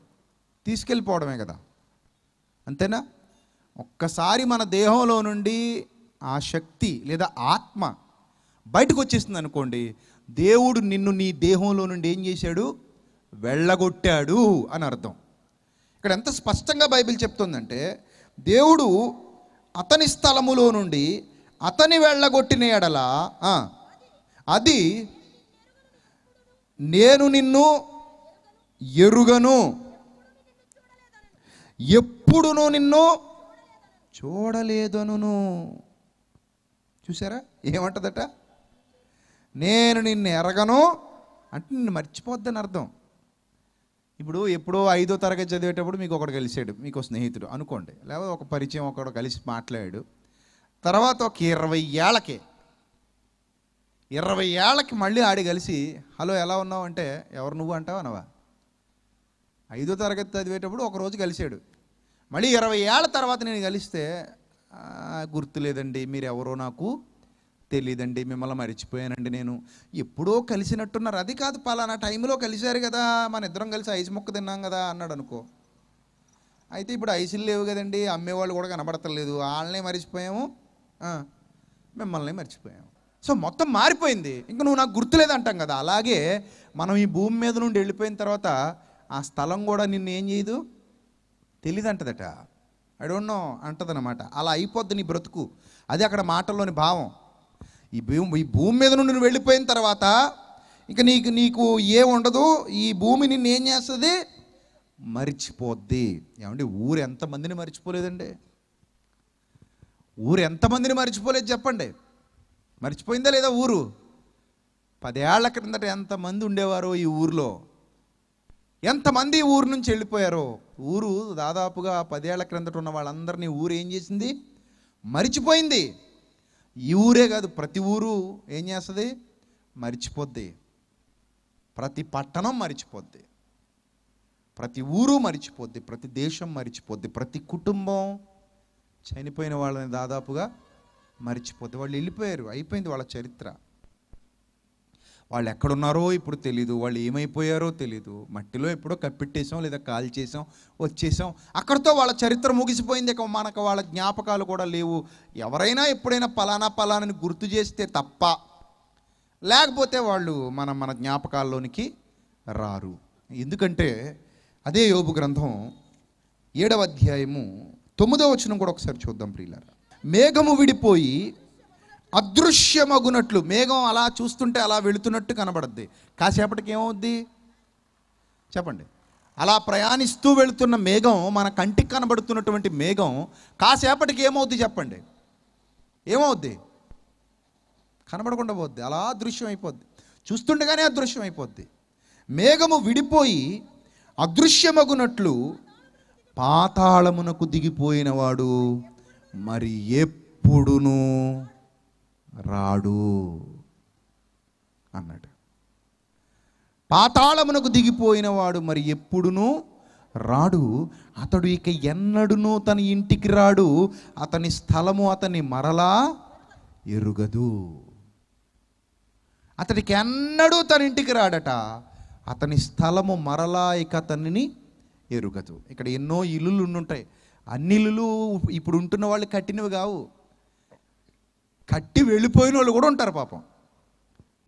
A: తీసుకెళ్ళిపోవడమే కదా అంతేనా ఒక్కసారి మన దేహంలో నుండి ఆ శక్తి లేదా ఆత్మ బయటకు వచ్చేసింది అనుకోండి దేవుడు నిన్ను నీ దేహంలో నుండి ఏం చేశాడు వెళ్ళగొట్టాడు అని అర్థం ఇక్కడ ఎంత స్పష్టంగా బైబిల్ చెప్తుందంటే దేవుడు అతని స్థలములో నుండి అతని వెళ్ళగొట్టిన ఎడల అది నేను నిన్ను ఎరుగను ఎప్పుడును నిన్ను చూడలేదను చూసారా ఏమంటదట నేను నిన్ను ఎరగను అంటే నిన్ను మర్చిపోద్దని అర్థం ఇప్పుడు ఎప్పుడో ఐదో తరగతి చదివేటప్పుడు మీకు ఒకడు కలిసాడు మీకు స్నేహితుడు అనుకోండి లేదా ఒక పరిచయం ఒకడు కలిసి మాట్లాడాడు తర్వాత ఒక ఇరవై ఏళ్ళకి ఇరవై ఏళ్ళకి మళ్ళీ ఆడి కలిసి హలో ఎలా ఉన్నావు అంటే ఎవరు నువ్వు అంటావు అనవా ఐదో తరగతి చదివేటప్పుడు ఒకరోజు కలిశాడు మళ్ళీ ఇరవై ఏళ్ళ తర్వాత నేను కలిస్తే గుర్తులేదండి మీరు ఎవరో నాకు తెలియదండి మిమ్మల్ని మరిచిపోయానండి నేను ఎప్పుడో కలిసినట్టున్నారు అది కాదు పలానా టైంలో కలిశారు కదా మన ఇద్దరం కలిసి ఐస్ మొక్క తిన్నాం కదా అన్నాడు అనుకో అయితే ఇప్పుడు ఐసులు లేవు కదండి అమ్మేవాళ్ళు కూడా కనబడతలేదు వాళ్ళనే మర్చిపోయాము మిమ్మల్ని మర్చిపోయాము సో మొత్తం మారిపోయింది ఇంక నువ్వు నాకు అంటాం కదా అలాగే మనం ఈ భూమి మీద నుండి వెళ్ళిపోయిన తర్వాత ఆ స్థలం కూడా నిన్ను ఏం చేయదు తెలియదు అంటదట ఐ డోంట్ నో అంటదనమాట అలా అయిపోద్ది నీ బ్రతుకు అది అక్కడ మాటల్లోని భావం ఈ భూమి ఈ భూమి మీద నుండి నువ్వు వెళ్ళిపోయిన తర్వాత ఇక నీకు నీకు ఏముండదు ఈ భూమి నిన్ను ఏం చేస్తుంది మరిచిపోద్ది ఏమండి ఊరు ఎంతమందిని మర్చిపోలేదండి ఊరు ఎంతమందిని మర్చిపోలేదు చెప్పండి మర్చిపోయిందా లేదా ఊరు పదేళ్ల క్రిందట ఎంతమంది ఉండేవారో ఈ ఊరిలో ఎంతమంది ఊరు నుంచి వెళ్ళిపోయారో ఊరు దాదాపుగా పదేళ్ల క్రిందట ఉన్న వాళ్ళందరినీ ఊరు ఏం చేసింది మరిచిపోయింది ఈ ఊరే కాదు ప్రతి ఊరు ఏం చేస్తుంది మరిచిపోద్ది ప్రతి పట్టణం మరిచిపోద్ది ప్రతి ఊరు మరిచిపోద్ది ప్రతి దేశం మరిచిపోద్ది ప్రతి కుటుంబం చనిపోయిన వాళ్ళని దాదాపుగా మరిచిపోద్ది వాళ్ళు వెళ్ళిపోయారు అయిపోయింది వాళ్ళ చరిత్ర వాళ్ళు ఎక్కడున్నారో ఇప్పుడు తెలీదు వాళ్ళు ఏమైపోయారో తెలీదు మట్టిలో ఎప్పుడో కప్పెట్టేసాం లేదా కాల్ చేసాం వచ్చేసాం అక్కడితో వాళ్ళ చరిత్ర ముగిసిపోయింది ఇక మనకు వాళ్ళ జ్ఞాపకాలు కూడా లేవు ఎవరైనా ఎప్పుడైనా పలానా పలానని గుర్తు చేస్తే తప్ప లేకపోతే వాళ్ళు మన మన జ్ఞాపకాల్లోనికి రారు ఎందుకంటే అదే యోగు గ్రంథం ఏడవ అధ్యాయము తొమ్మిదవ వచనం కూడా ఒకసారి చూద్దాం ప్రియుల మేఘము విడిపోయి అదృశ్యమగునట్లు మేఘం అలా చూస్తుంటే అలా వెళుతున్నట్టు కనబడద్ది కాసేపటికి ఏమవుద్ది చెప్పండి అలా ప్రయాణిస్తూ వెళుతున్న మేఘం మన కంటికి కనబడుతున్నటువంటి మేఘం కాసేపటికి ఏమవుద్ది చెప్పండి ఏమవుద్ది కనబడకుండా పోద్ది అలా అదృశ్యమైపోద్ది అయిపోద్ది చూస్తుండగానే అదృశ్యం మేఘము విడిపోయి అదృశ్యమగునట్లు పాతాళమునకు దిగిపోయినవాడు మరి ఎప్పుడునూ రాడు అన్నాడు పాతాళమునకు దిగిపోయిన వాడు మరి ఎప్పుడునూ రాడు అతడు ఇక ఎన్నడునూ తన ఇంటికి రాడు అతని స్థలము అతని మరలా ఎరుగదు అతడికి ఎన్నడూ తన ఇంటికి రాడట అతని స్థలము మరలా ఇక అతనిని ఎరుగదు ఇక్కడ ఎన్నో ఇల్లులు ఉండుంటాయి అన్ని ఇల్లులు ఇప్పుడు ఉంటున్న వాళ్ళు కట్టినవి కావు కట్టి వెళ్ళిపోయిన వాళ్ళు కూడా ఉంటారు పాపం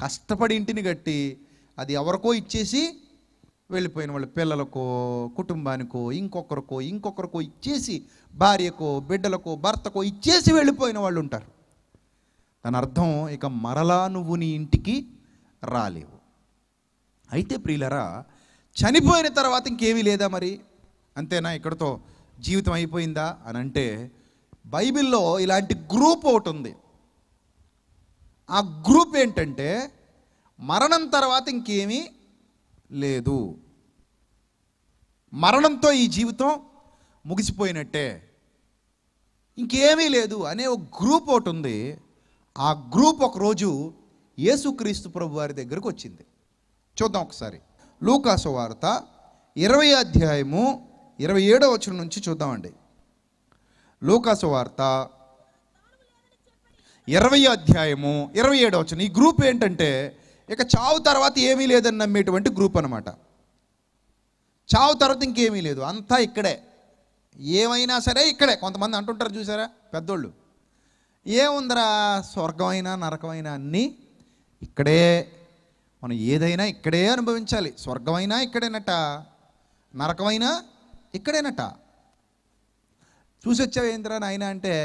A: కష్టపడి ఇంటిని కట్టి అది ఎవరికో ఇచ్చేసి వెళ్ళిపోయిన వాళ్ళు పిల్లలకో కుటుంబానికో ఇంకొకరికో ఇంకొకరికో ఇచ్చేసి భార్యకో బిడ్డలకో భర్తకో ఇచ్చేసి వెళ్ళిపోయిన వాళ్ళు ఉంటారు దాని అర్థం ఇక మరలా నువ్వు నీ ఇంటికి రాలేవు అయితే ప్రియులరా చనిపోయిన తర్వాత ఇంకేమీ లేదా మరి అంతేనా ఇక్కడతో జీవితం అయిపోయిందా అని అంటే బైబిల్లో ఇలాంటి గ్రూప్ ఒకటి ఉంది ఆ గ్రూప్ ఏంటంటే మరణం తర్వాత ఇంకేమీ లేదు మరణంతో ఈ జీవితం ముగిసిపోయినట్టే ఇంకేమీ లేదు అనే ఒక గ్రూప్ ఒకటి ఉంది ఆ గ్రూప్ ఒకరోజు యేసుక్రీస్తు ప్రభు వారి దగ్గరకు వచ్చింది చూద్దాం ఒకసారి లూకాసు వార్త ఇరవై అధ్యాయము ఇరవై ఏడవ వచనం నుంచి చూద్దామండి లూకాసు వార్త ఇరవై అధ్యాయము ఇరవై ఏడో వచ్చిన ఈ గ్రూప్ ఏంటంటే ఇక చావు తర్వాత ఏమీ లేదని నమ్మేటువంటి గ్రూప్ అనమాట చావు తర్వాత ఇంకేమీ లేదు అంతా ఇక్కడే ఏమైనా సరే ఇక్కడే కొంతమంది అంటుంటారు చూసారా పెద్దోళ్ళు ఏముందిరా స్వర్గమైనా నరకమైనా అన్నీ ఇక్కడే మనం ఏదైనా ఇక్కడే అనుభవించాలి స్వర్గమైనా ఇక్కడేనట నరకమైనా ఇక్కడేనట చూసి వచ్చావు నాయన అంటే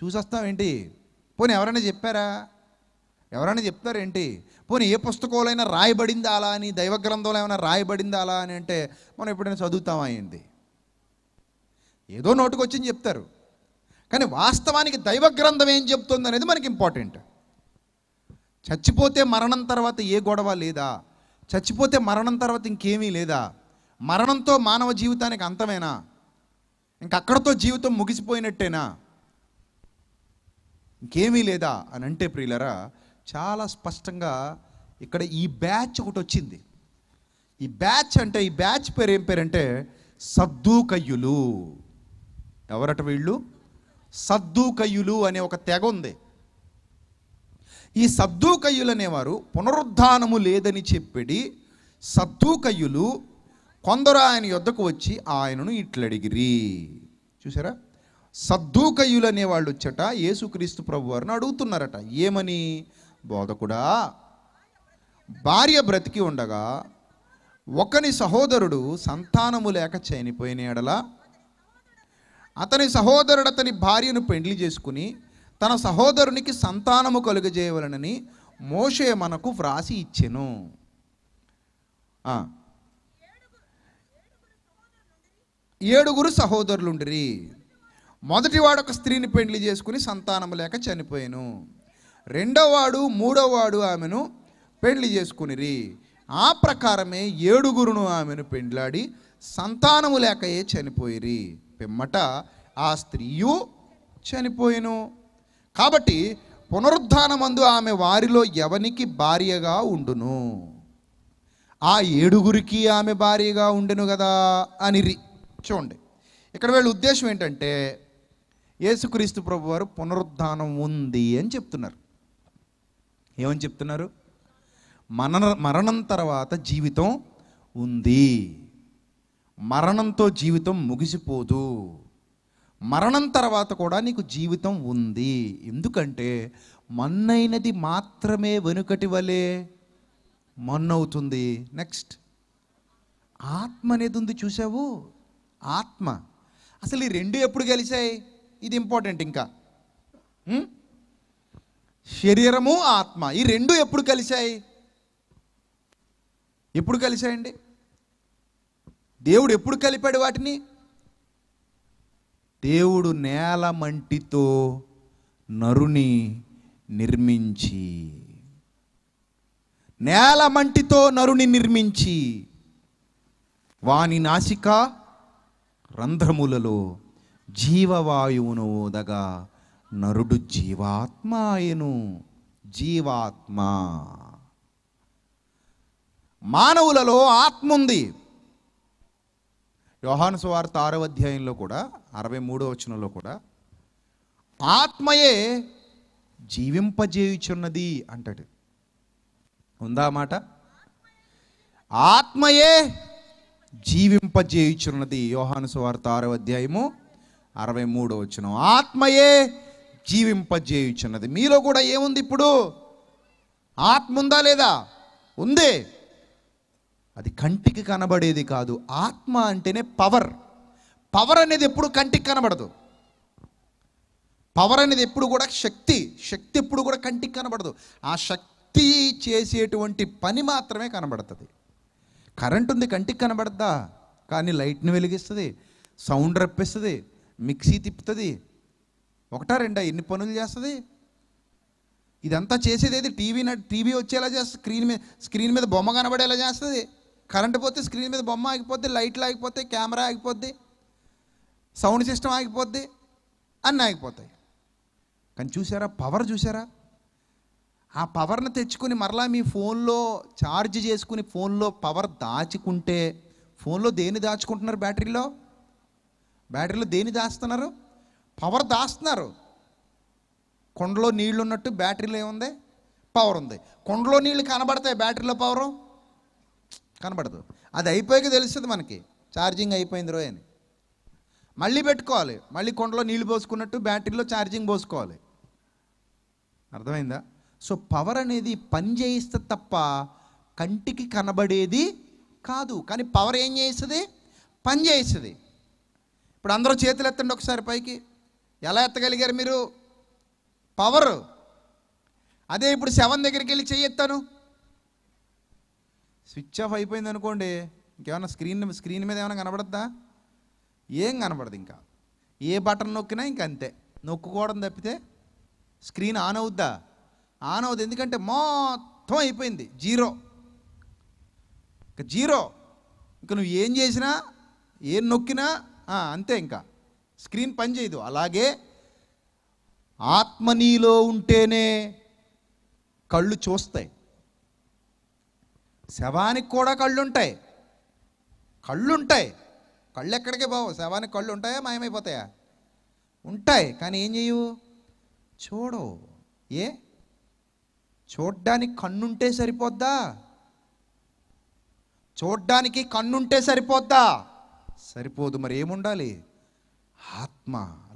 A: చూసొస్తావేంటి పోనీ ఎవరైనా చెప్పారా ఎవరైనా చెప్తారేంటి పోనీ ఏ పుస్తకంలో రాయబడింది అలా అని దైవ గ్రంథంలో ఏమైనా రాయబడింది అలా అని అంటే మనం ఎప్పుడైనా చదువుతామా ఏంటి ఏదో నోటుకొచ్చింది చెప్తారు కానీ వాస్తవానికి దైవ గ్రంథం ఏం చెప్తుంది అనేది మనకి ఇంపార్టెంట్ చచ్చిపోతే మరణం తర్వాత ఏ గొడవ లేదా చచ్చిపోతే మరణం తర్వాత ఇంకేమీ లేదా మరణంతో మానవ జీవితానికి అంతమేనా ఇంకక్కడతో జీవితం ముగిసిపోయినట్టేనా ఇంకేమీ లేదా అని అంటే ప్రియులరా చాలా స్పష్టంగా ఇక్కడ ఈ బ్యాచ్ ఒకటి వచ్చింది ఈ బ్యాచ్ అంటే ఈ బ్యాచ్ పేరు ఏం పేరంటే సద్దుకయ్యులు ఎవరట వీళ్ళు సద్దుకయ్యులు అనే ఒక తెగ ఉంది ఈ సద్దుకయ్యులు అనేవారు పునరుద్ధానము లేదని చెప్పిడి సద్దుకయ్యులు కొందరు ఆయన యొద్దకు వచ్చి ఆయనను ఇట్లడిగిరి చూసారా సద్దూకయులు అనేవాళ్ళు వచ్చట యేసుక్రీస్తు ప్రభు వారిని అడుగుతున్నారట ఏమని బోధకుడా భార్య బ్రతికి ఉండగా ఒకని సహోదరుడు సంతానము లేక చనిపోయిన ఎడలా అతని సహోదరుడు అతని భార్యను పెండ్లి చేసుకుని తన సహోదరునికి సంతానము కలుగజేయవలనని మోషే మనకు వ్రాసి ఇచ్చెను ఏడుగురు సహోదరులుండ్రి మొదటివాడు ఒక స్త్రీని పెండ్లి చేసుకుని సంతానం లేక చనిపోయాను రెండోవాడు మూడోవాడు ఆమెను పెండ్లి చేసుకునిరి ఆ ప్రకారమే ఏడుగురును ఆమెను పెండ్లాడి సంతానము లేకయే చనిపోయిరి పిమ్మట ఆ స్త్రీయు చనిపోయిను కాబట్టి పునరుద్ధానమందు ఆమె వారిలో ఎవనికి భార్యగా ఉండును ఆ ఏడుగురికి ఆమె భార్యగా ఉండెను కదా అనిరి చూడండి ఇక్కడ వీళ్ళ ఉద్దేశం ఏంటంటే యేసుక్రీస్తు ప్రభు వారు పునరుద్ధానం ఉంది అని చెప్తున్నారు ఏమని చెప్తున్నారు మనన మరణం తర్వాత జీవితం ఉంది మరణంతో జీవితం ముగిసిపోదు మరణం తర్వాత కూడా నీకు జీవితం ఉంది ఎందుకంటే మన్నైనది మాత్రమే వెనుకటి వలె మన్నవుతుంది నెక్స్ట్ ఆత్మ అనేది ఉంది చూసావు ఆత్మ అసలు ఈ రెండు ఎప్పుడు గెలిచాయి ఇది ఇంపార్టెంట్ ఇంకా శరీరము ఆత్మ ఈ రెండు ఎప్పుడు కలిశాయి ఎప్పుడు కలిశాయండి దేవుడు ఎప్పుడు కలిపాడు వాటిని దేవుడు నేల మంటితో నరుని నిర్మించి నేల మంటితో నరుని నిర్మించి వాని నాసిక రంధ్రములలో జీవవాయువును ఊదగా నరుడు జీవాత్మ ఆయను జీవాత్మ మానవులలో ఆత్మ ఉంది యోహాను సువార్త ఆరో అధ్యాయంలో కూడా అరవై మూడో వచనంలో కూడా ఆత్మయే జీవింపజేయుచున్నది అంటాడు ఉందా మాట ఆత్మయే జీవింపజేయుచున్నది యోహాను సువార్త ఆరో అధ్యాయము అరవై మూడో వచ్చిన ఆత్మయే జీవింపజేయుచున్నది మీలో కూడా ఏముంది ఇప్పుడు ఆత్మ ఉందా లేదా ఉంది అది కంటికి కనబడేది కాదు ఆత్మ అంటేనే పవర్ పవర్ అనేది ఎప్పుడు కంటికి కనబడదు పవర్ అనేది ఎప్పుడు కూడా శక్తి శక్తి ఎప్పుడు కూడా కంటికి కనబడదు ఆ శక్తి చేసేటువంటి పని మాత్రమే కనబడుతుంది కరెంట్ ఉంది కంటికి కనబడద్దా కానీ లైట్ని వెలిగిస్తుంది సౌండ్ రప్పిస్తుంది మిక్సీ తిప్పుతుంది ఒకటా రెండా ఎన్ని పనులు చేస్తుంది ఇదంతా చేసేది ఏది టీవీ టీవీ వచ్చేలా చేస్తుంది స్క్రీన్ మీద స్క్రీన్ మీద బొమ్మ కనబడేలా చేస్తుంది కరెంట్ పోతే స్క్రీన్ మీద బొమ్మ ఆగిపోద్ది లైట్లు ఆగిపోతే కెమెరా ఆగిపోద్ది సౌండ్ సిస్టమ్ ఆగిపోద్ది అన్నీ ఆగిపోతాయి కానీ చూసారా పవర్ చూసారా ఆ పవర్ని తెచ్చుకుని మరలా మీ ఫోన్లో ఛార్జ్ చేసుకుని ఫోన్లో పవర్ దాచుకుంటే ఫోన్లో దేన్ని దాచుకుంటున్నారు బ్యాటరీలో బ్యాటరీలో దేని దాస్తున్నారు పవర్ దాస్తున్నారు కొండలో నీళ్ళు ఉన్నట్టు బ్యాటరీలో ఏముంది పవర్ ఉంది కొండలో నీళ్ళు కనబడతాయి బ్యాటరీలో పవరు కనబడదు అది అయిపోయాక తెలుస్తుంది మనకి ఛార్జింగ్ అయిపోయింది రో అని మళ్ళీ పెట్టుకోవాలి మళ్ళీ కొండలో నీళ్ళు పోసుకున్నట్టు బ్యాటరీలో ఛార్జింగ్ పోసుకోవాలి అర్థమైందా సో పవర్ అనేది పని చేయిస్తే తప్ప కంటికి కనబడేది కాదు కానీ పవర్ ఏం చేస్తుంది పని చేస్తుంది ఇప్పుడు అందరూ చేతులు ఎత్తండి ఒకసారి పైకి ఎలా ఎత్తగలిగారు మీరు పవర్ అదే ఇప్పుడు సెవెన్ దగ్గరికి వెళ్ళి చెయ్యెత్తాను స్విచ్ ఆఫ్ అయిపోయింది అనుకోండి ఇంకేమైనా స్క్రీన్ స్క్రీన్ మీద ఏమైనా కనబడద్దా ఏం కనబడదు ఇంకా ఏ బటన్ నొక్కినా ఇంక అంతే నొక్కుకోవడం తప్పితే స్క్రీన్ ఆన్ అవుద్దా ఆన్ అవుద్ది ఎందుకంటే మొత్తం అయిపోయింది జీరో ఇంకా జీరో ఇంక నువ్వు ఏం చేసినా ఏం నొక్కినా అంతే ఇంకా స్క్రీన్ పనిచేయదు అలాగే ఆత్మ నీలో ఉంటేనే కళ్ళు చూస్తాయి శవానికి కూడా కళ్ళు ఉంటాయి కళ్ళు ఉంటాయి కళ్ళు ఎక్కడికే బావు శవానికి కళ్ళు ఉంటాయా మాయమైపోతాయా ఉంటాయి కానీ ఏం చేయవు చూడు ఏ చూడ్డానికి కన్నుంటే సరిపోద్దా చూడ్డానికి కన్నుంటే సరిపోద్దా సరిపోదు మరి ఏముండాలి ఆత్మ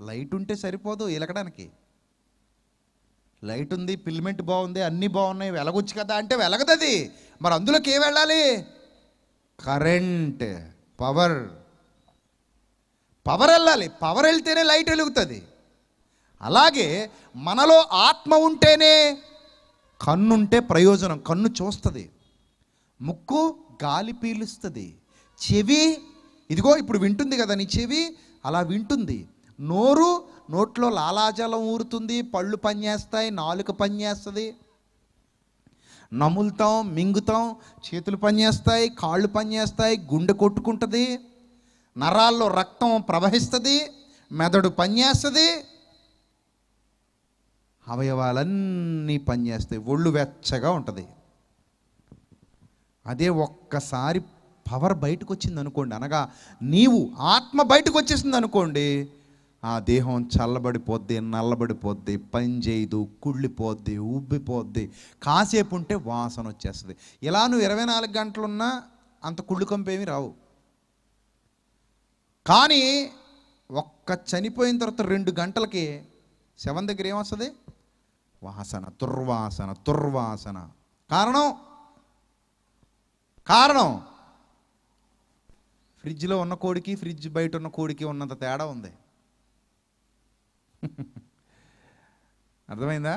A: లైట్ ఉంటే సరిపోదు వెలగడానికి లైట్ ఉంది పిల్మెంట్ బాగుంది అన్నీ బాగున్నాయి వెలగొచ్చు కదా అంటే వెలగదది మరి అందులోకి ఏం వెళ్ళాలి కరెంట్ పవర్ పవర్ వెళ్ళాలి పవర్ వెళ్తేనే లైట్ వెలుగుతుంది అలాగే మనలో ఆత్మ ఉంటేనే కన్నుంటే ప్రయోజనం కన్ను చూస్తుంది ముక్కు గాలి పీలుస్తుంది చెవి ఇదిగో ఇప్పుడు వింటుంది కదా నీ చెవి అలా వింటుంది నోరు నోట్లో లాలాజలం ఊరుతుంది పళ్ళు పనిచేస్తాయి నాలుక పనిచేస్తుంది నములుతాం మింగుతాం చేతులు పనిచేస్తాయి కాళ్ళు పనిచేస్తాయి గుండె కొట్టుకుంటుంది నరాల్లో రక్తం ప్రవహిస్తుంది మెదడు పనిచేస్తుంది అవయవాలన్నీ పనిచేస్తాయి ఒళ్ళు వెచ్చగా ఉంటుంది అదే ఒక్కసారి పవర్ బయటకు వచ్చింది అనుకోండి అనగా నీవు ఆత్మ బయటకు వచ్చేసింది అనుకోండి ఆ దేహం చల్లబడిపోద్ది నల్లబడిపోద్ది పని చేయదు కుళ్ళిపోద్ది ఉబ్బిపోద్ది కాసేపు ఉంటే వాసన వచ్చేస్తుంది ఇలా నువ్వు ఇరవై నాలుగు గంటలున్నా అంత కుళ్ళు కంపేమి రావు కానీ ఒక్క చనిపోయిన తర్వాత రెండు గంటలకి శవం దగ్గర ఏమొస్తుంది వాసన దుర్వాసన దుర్వాసన కారణం కారణం ఫ్రిడ్జ్లో ఉన్న కోడికి ఫ్రిడ్జ్ బయట ఉన్న కోడికి ఉన్నంత తేడా ఉంది అర్థమైందా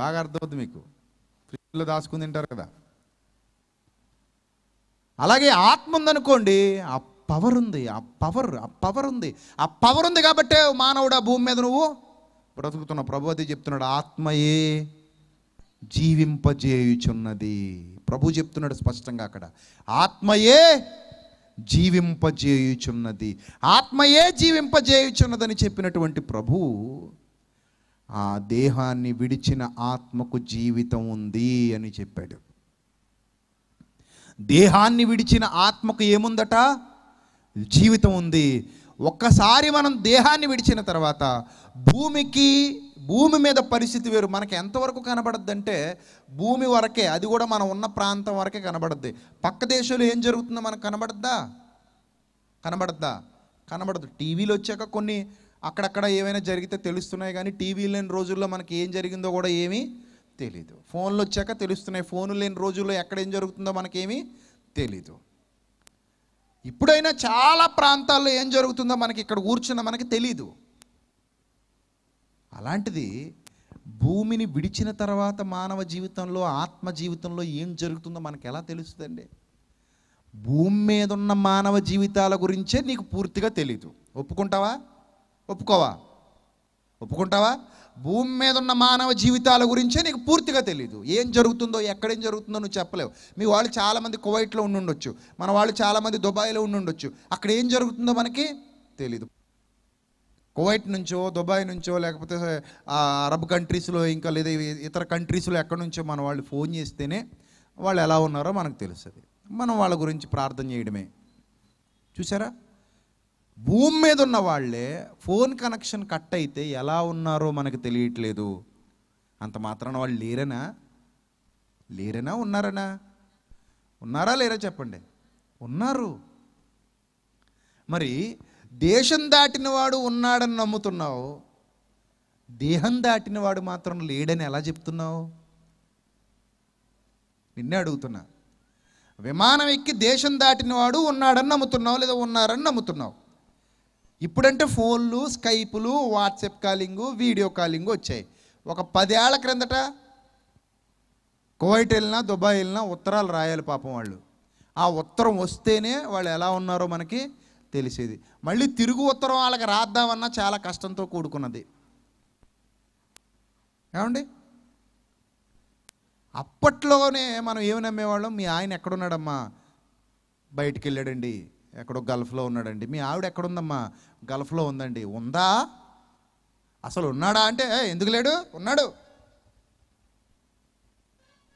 A: బాగా అర్థమవుతుంది మీకు ఫ్రిడ్జ్లో దాచుకుని తింటారు కదా అలాగే ఆత్మ ఉందనుకోండి ఆ పవర్ ఉంది ఆ పవర్ ఆ పవర్ ఉంది ఆ పవర్ ఉంది కాబట్టే మానవుడు ఆ భూమి మీద నువ్వు బ్రతుకుతున్న ప్రభు అది చెప్తున్నాడు ఆత్మయే జీవింపజేయుచున్నది ప్రభు చెప్తున్నాడు స్పష్టంగా అక్కడ ఆత్మయే జీవింపజేయుచున్నది ఆత్మయే జీవింపజేయుచున్నదని చెప్పినటువంటి ప్రభు ఆ దేహాన్ని విడిచిన ఆత్మకు జీవితం ఉంది అని చెప్పాడు దేహాన్ని విడిచిన ఆత్మకు ఏముందట జీవితం ఉంది ఒక్కసారి మనం దేహాన్ని విడిచిన తర్వాత భూమికి భూమి మీద పరిస్థితి వేరు మనకి ఎంతవరకు కనబడద్దంటే భూమి వరకే అది కూడా మనం ఉన్న ప్రాంతం వరకే కనబడద్ది పక్క దేశంలో ఏం జరుగుతుందో మనకు కనబడద్దా కనబడద్దా కనబడదు టీవీలు వచ్చాక కొన్ని అక్కడక్కడ ఏమైనా జరిగితే తెలుస్తున్నాయి కానీ టీవీలు లేని రోజుల్లో మనకి ఏం జరిగిందో కూడా ఏమీ తెలీదు ఫోన్లు వచ్చాక తెలుస్తున్నాయి ఫోన్లు లేని రోజుల్లో ఎక్కడ ఏం జరుగుతుందో మనకేమీ తెలీదు ఇప్పుడైనా చాలా ప్రాంతాల్లో ఏం జరుగుతుందో మనకి ఇక్కడ కూర్చున్న మనకి తెలీదు అలాంటిది భూమిని విడిచిన తర్వాత మానవ జీవితంలో ఆత్మ జీవితంలో ఏం జరుగుతుందో మనకు ఎలా తెలుస్తుందండి భూమి మీద ఉన్న మానవ జీవితాల గురించే నీకు పూర్తిగా తెలీదు ఒప్పుకుంటావా ఒప్పుకోవా ఒప్పుకుంటావా భూమి మీద ఉన్న మానవ జీవితాల గురించే నీకు పూర్తిగా తెలీదు ఏం జరుగుతుందో ఎక్కడేం జరుగుతుందో నువ్వు చెప్పలేవు మీ వాళ్ళు చాలామంది కువైట్లో ఉండుండొచ్చు మన వాళ్ళు చాలామంది దుబాయ్లో ఉండుండొచ్చు అక్కడ ఏం జరుగుతుందో మనకి తెలీదు కువైట్ నుంచో దుబాయ్ నుంచో లేకపోతే అరబ్ కంట్రీస్లో ఇంకా లేదా ఇతర కంట్రీస్లో ఎక్కడి నుంచో మన వాళ్ళు ఫోన్ చేస్తేనే వాళ్ళు ఎలా ఉన్నారో మనకు తెలుస్తుంది మనం వాళ్ళ గురించి ప్రార్థన చేయడమే చూసారా భూమి మీద ఉన్న వాళ్ళే ఫోన్ కనెక్షన్ కట్ అయితే ఎలా ఉన్నారో మనకు తెలియట్లేదు అంత మాత్రాన వాళ్ళు లేరనా లేరనా ఉన్నారనా ఉన్నారా లేరా చెప్పండి ఉన్నారు మరి దేశం దాటిన వాడు ఉన్నాడని నమ్ముతున్నావు దేహం దాటిన వాడు మాత్రం లేడని ఎలా చెప్తున్నావు నిన్నే అడుగుతున్నా విమానం ఎక్కి దేశం దాటిన వాడు ఉన్నాడని నమ్ముతున్నావు లేదా ఉన్నారని నమ్ముతున్నావు ఇప్పుడంటే ఫోన్లు స్కైపులు వాట్సాప్ కాలింగు వీడియో కాలింగు వచ్చాయి ఒక పదేళ్ల క్రిందట కువైట్ వెళ్ళినా దుబాయ్ వెళ్ళినా ఉత్తరాలు రాయాలి పాపం వాళ్ళు ఆ ఉత్తరం వస్తేనే వాళ్ళు ఎలా ఉన్నారో మనకి తెలిసేది మళ్ళీ తిరుగు ఉత్తరం వాళ్ళకి రాద్దామన్నా చాలా కష్టంతో కూడుకున్నది ఏమండి అప్పట్లోనే మనం ఏమి నమ్మేవాళ్ళం మీ ఆయన ఎక్కడున్నాడమ్మా బయటికి వెళ్ళాడండి ఎక్కడో గల్ఫ్లో ఉన్నాడండి మీ ఆవిడ ఎక్కడుందమ్మా గల్ఫ్లో ఉందండి ఉందా అసలు ఉన్నాడా అంటే ఎందుకు లేడు ఉన్నాడు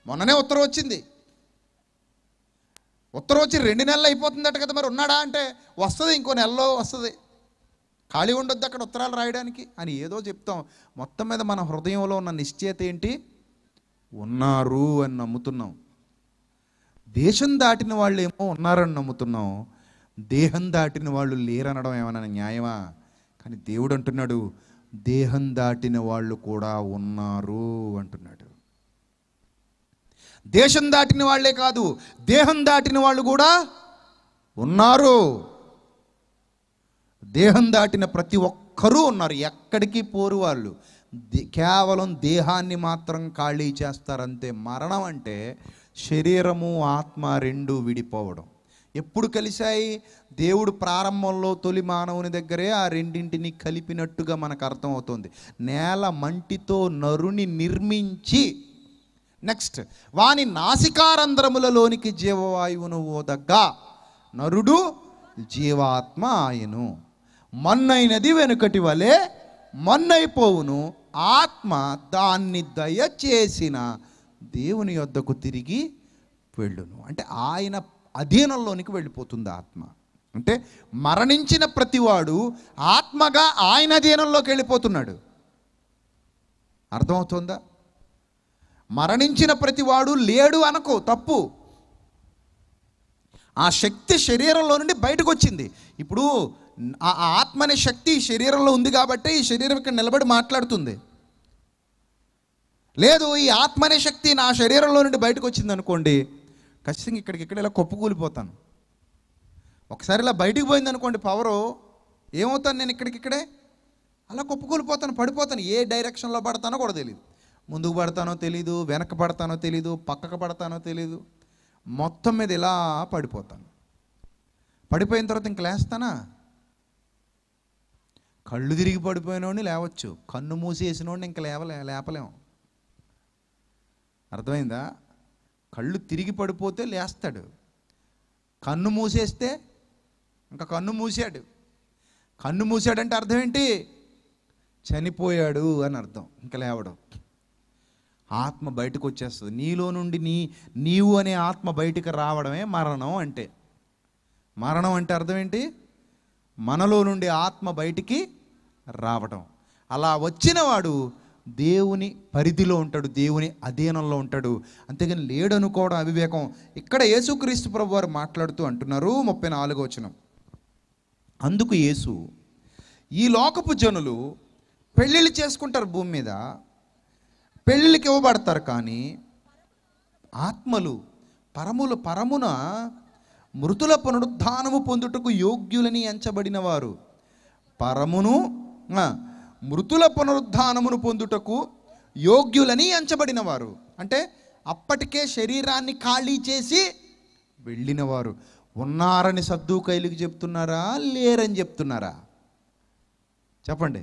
A: మొన్ననే ఉత్తరం వచ్చింది ఉత్తరం వచ్చి రెండు నెలలు అయిపోతుందట కదా మరి ఉన్నాడా అంటే వస్తుంది ఇంకో నెలలో వస్తుంది ఖాళీ ఉండొద్దు అక్కడ ఉత్తరాలు రాయడానికి అని ఏదో చెప్తాం మొత్తం మీద మన హృదయంలో ఉన్న నిశ్చయత ఏంటి ఉన్నారు అని నమ్ముతున్నాం దేశం దాటిన వాళ్ళు ఏమో ఉన్నారని నమ్ముతున్నాం దేహం దాటిన వాళ్ళు లేరనడం ఏమైనా న్యాయమా కానీ దేవుడు అంటున్నాడు దేహం దాటిన వాళ్ళు కూడా ఉన్నారు అంటున్నాడు దేశం దాటిన వాళ్ళే కాదు దేహం దాటిన వాళ్ళు కూడా ఉన్నారు దేహం దాటిన ప్రతి ఒక్కరూ ఉన్నారు ఎక్కడికి పోరు వాళ్ళు కేవలం దేహాన్ని మాత్రం ఖాళీ చేస్తారంతే మరణం అంటే శరీరము ఆత్మ రెండు విడిపోవడం ఎప్పుడు కలిశాయి దేవుడు ప్రారంభంలో తొలి మానవుని దగ్గరే ఆ రెండింటిని కలిపినట్టుగా మనకు అర్థమవుతుంది నేల మంటితో నరుని నిర్మించి నెక్స్ట్ వాని నాసికారంధ్రములలోనికి జీవవాయువును ఓదగ్గా నరుడు జీవాత్మ ఆయను మన్నైనది వెనుకటి వలె మన్నైపోవును ఆత్మ దాన్ని దయచేసిన దేవుని యొద్దకు తిరిగి వెళ్ళును అంటే ఆయన అధీనంలోనికి వెళ్ళిపోతుంది ఆత్మ అంటే మరణించిన ప్రతివాడు ఆత్మగా ఆయన అధీనంలోకి వెళ్ళిపోతున్నాడు అర్థమవుతుందా మరణించిన ప్రతివాడు లేడు అనుకో తప్పు ఆ శక్తి శరీరంలో నుండి బయటకు వచ్చింది ఇప్పుడు ఆ ఆత్మ అనే శక్తి శరీరంలో ఉంది కాబట్టి ఈ శరీరం ఇక్కడ నిలబడి మాట్లాడుతుంది లేదు ఈ ఆత్మ అనే శక్తి నా శరీరంలో నుండి బయటకు వచ్చింది అనుకోండి ఖచ్చితంగా ఇక్కడికి ఇక్కడ ఇలా కొప్పుకూలిపోతాను ఒకసారి ఇలా బయటికి పోయింది అనుకోండి పవరు ఏమవుతాను నేను ఇక్కడికి ఇక్కడే అలా కొప్పుకూలిపోతాను పడిపోతాను ఏ డైరెక్షన్లో పడతానో కూడా తెలియదు ముందుకు పడతానో తెలీదు వెనక పడతానో తెలీదు పక్కకు పడతానో తెలీదు మొత్తం మీద ఇలా పడిపోతాను పడిపోయిన తర్వాత ఇంక లేస్తానా కళ్ళు తిరిగి పడిపోయినోడిని లేవచ్చు కన్ను మూసేసినోడిని ఇంక లేవలే లేపలేము అర్థమైందా కళ్ళు తిరిగి పడిపోతే లేస్తాడు కన్ను మూసేస్తే ఇంకా కన్ను మూసాడు కన్ను మూసాడంటే అర్థం ఏంటి చనిపోయాడు అని అర్థం ఇంకా లేవడం ఆత్మ బయటకు వచ్చేస్తుంది నీలో నుండి నీ నీవు అనే ఆత్మ బయటకు రావడమే మరణం అంటే మరణం అంటే అర్థం ఏంటి మనలో నుండి ఆత్మ బయటికి రావడం అలా వచ్చినవాడు దేవుని పరిధిలో ఉంటాడు దేవుని అధీనంలో ఉంటాడు అంతేగాని లేడనుకోవడం అవివేకం ఇక్కడ యేసుక్రీస్తు ప్రభు వారు మాట్లాడుతూ అంటున్నారు ముప్పై నాలుగో వచనం అందుకు యేసు ఈ లోకపు జనులు పెళ్ళిళ్ళు చేసుకుంటారు భూమి మీద పెళ్ళిళ్ళకి ఇవ్వబడతారు కానీ ఆత్మలు పరముల పరమున మృతుల పునరుద్ధానము పొందుటకు యోగ్యులని ఎంచబడిన వారు పరమును మృతుల పునరుద్ధానమును పొందుటకు యోగ్యులని ఎంచబడిన వారు అంటే అప్పటికే శరీరాన్ని ఖాళీ చేసి వెళ్ళినవారు ఉన్నారని సర్దుకైలుకి చెప్తున్నారా లేరని చెప్తున్నారా చెప్పండి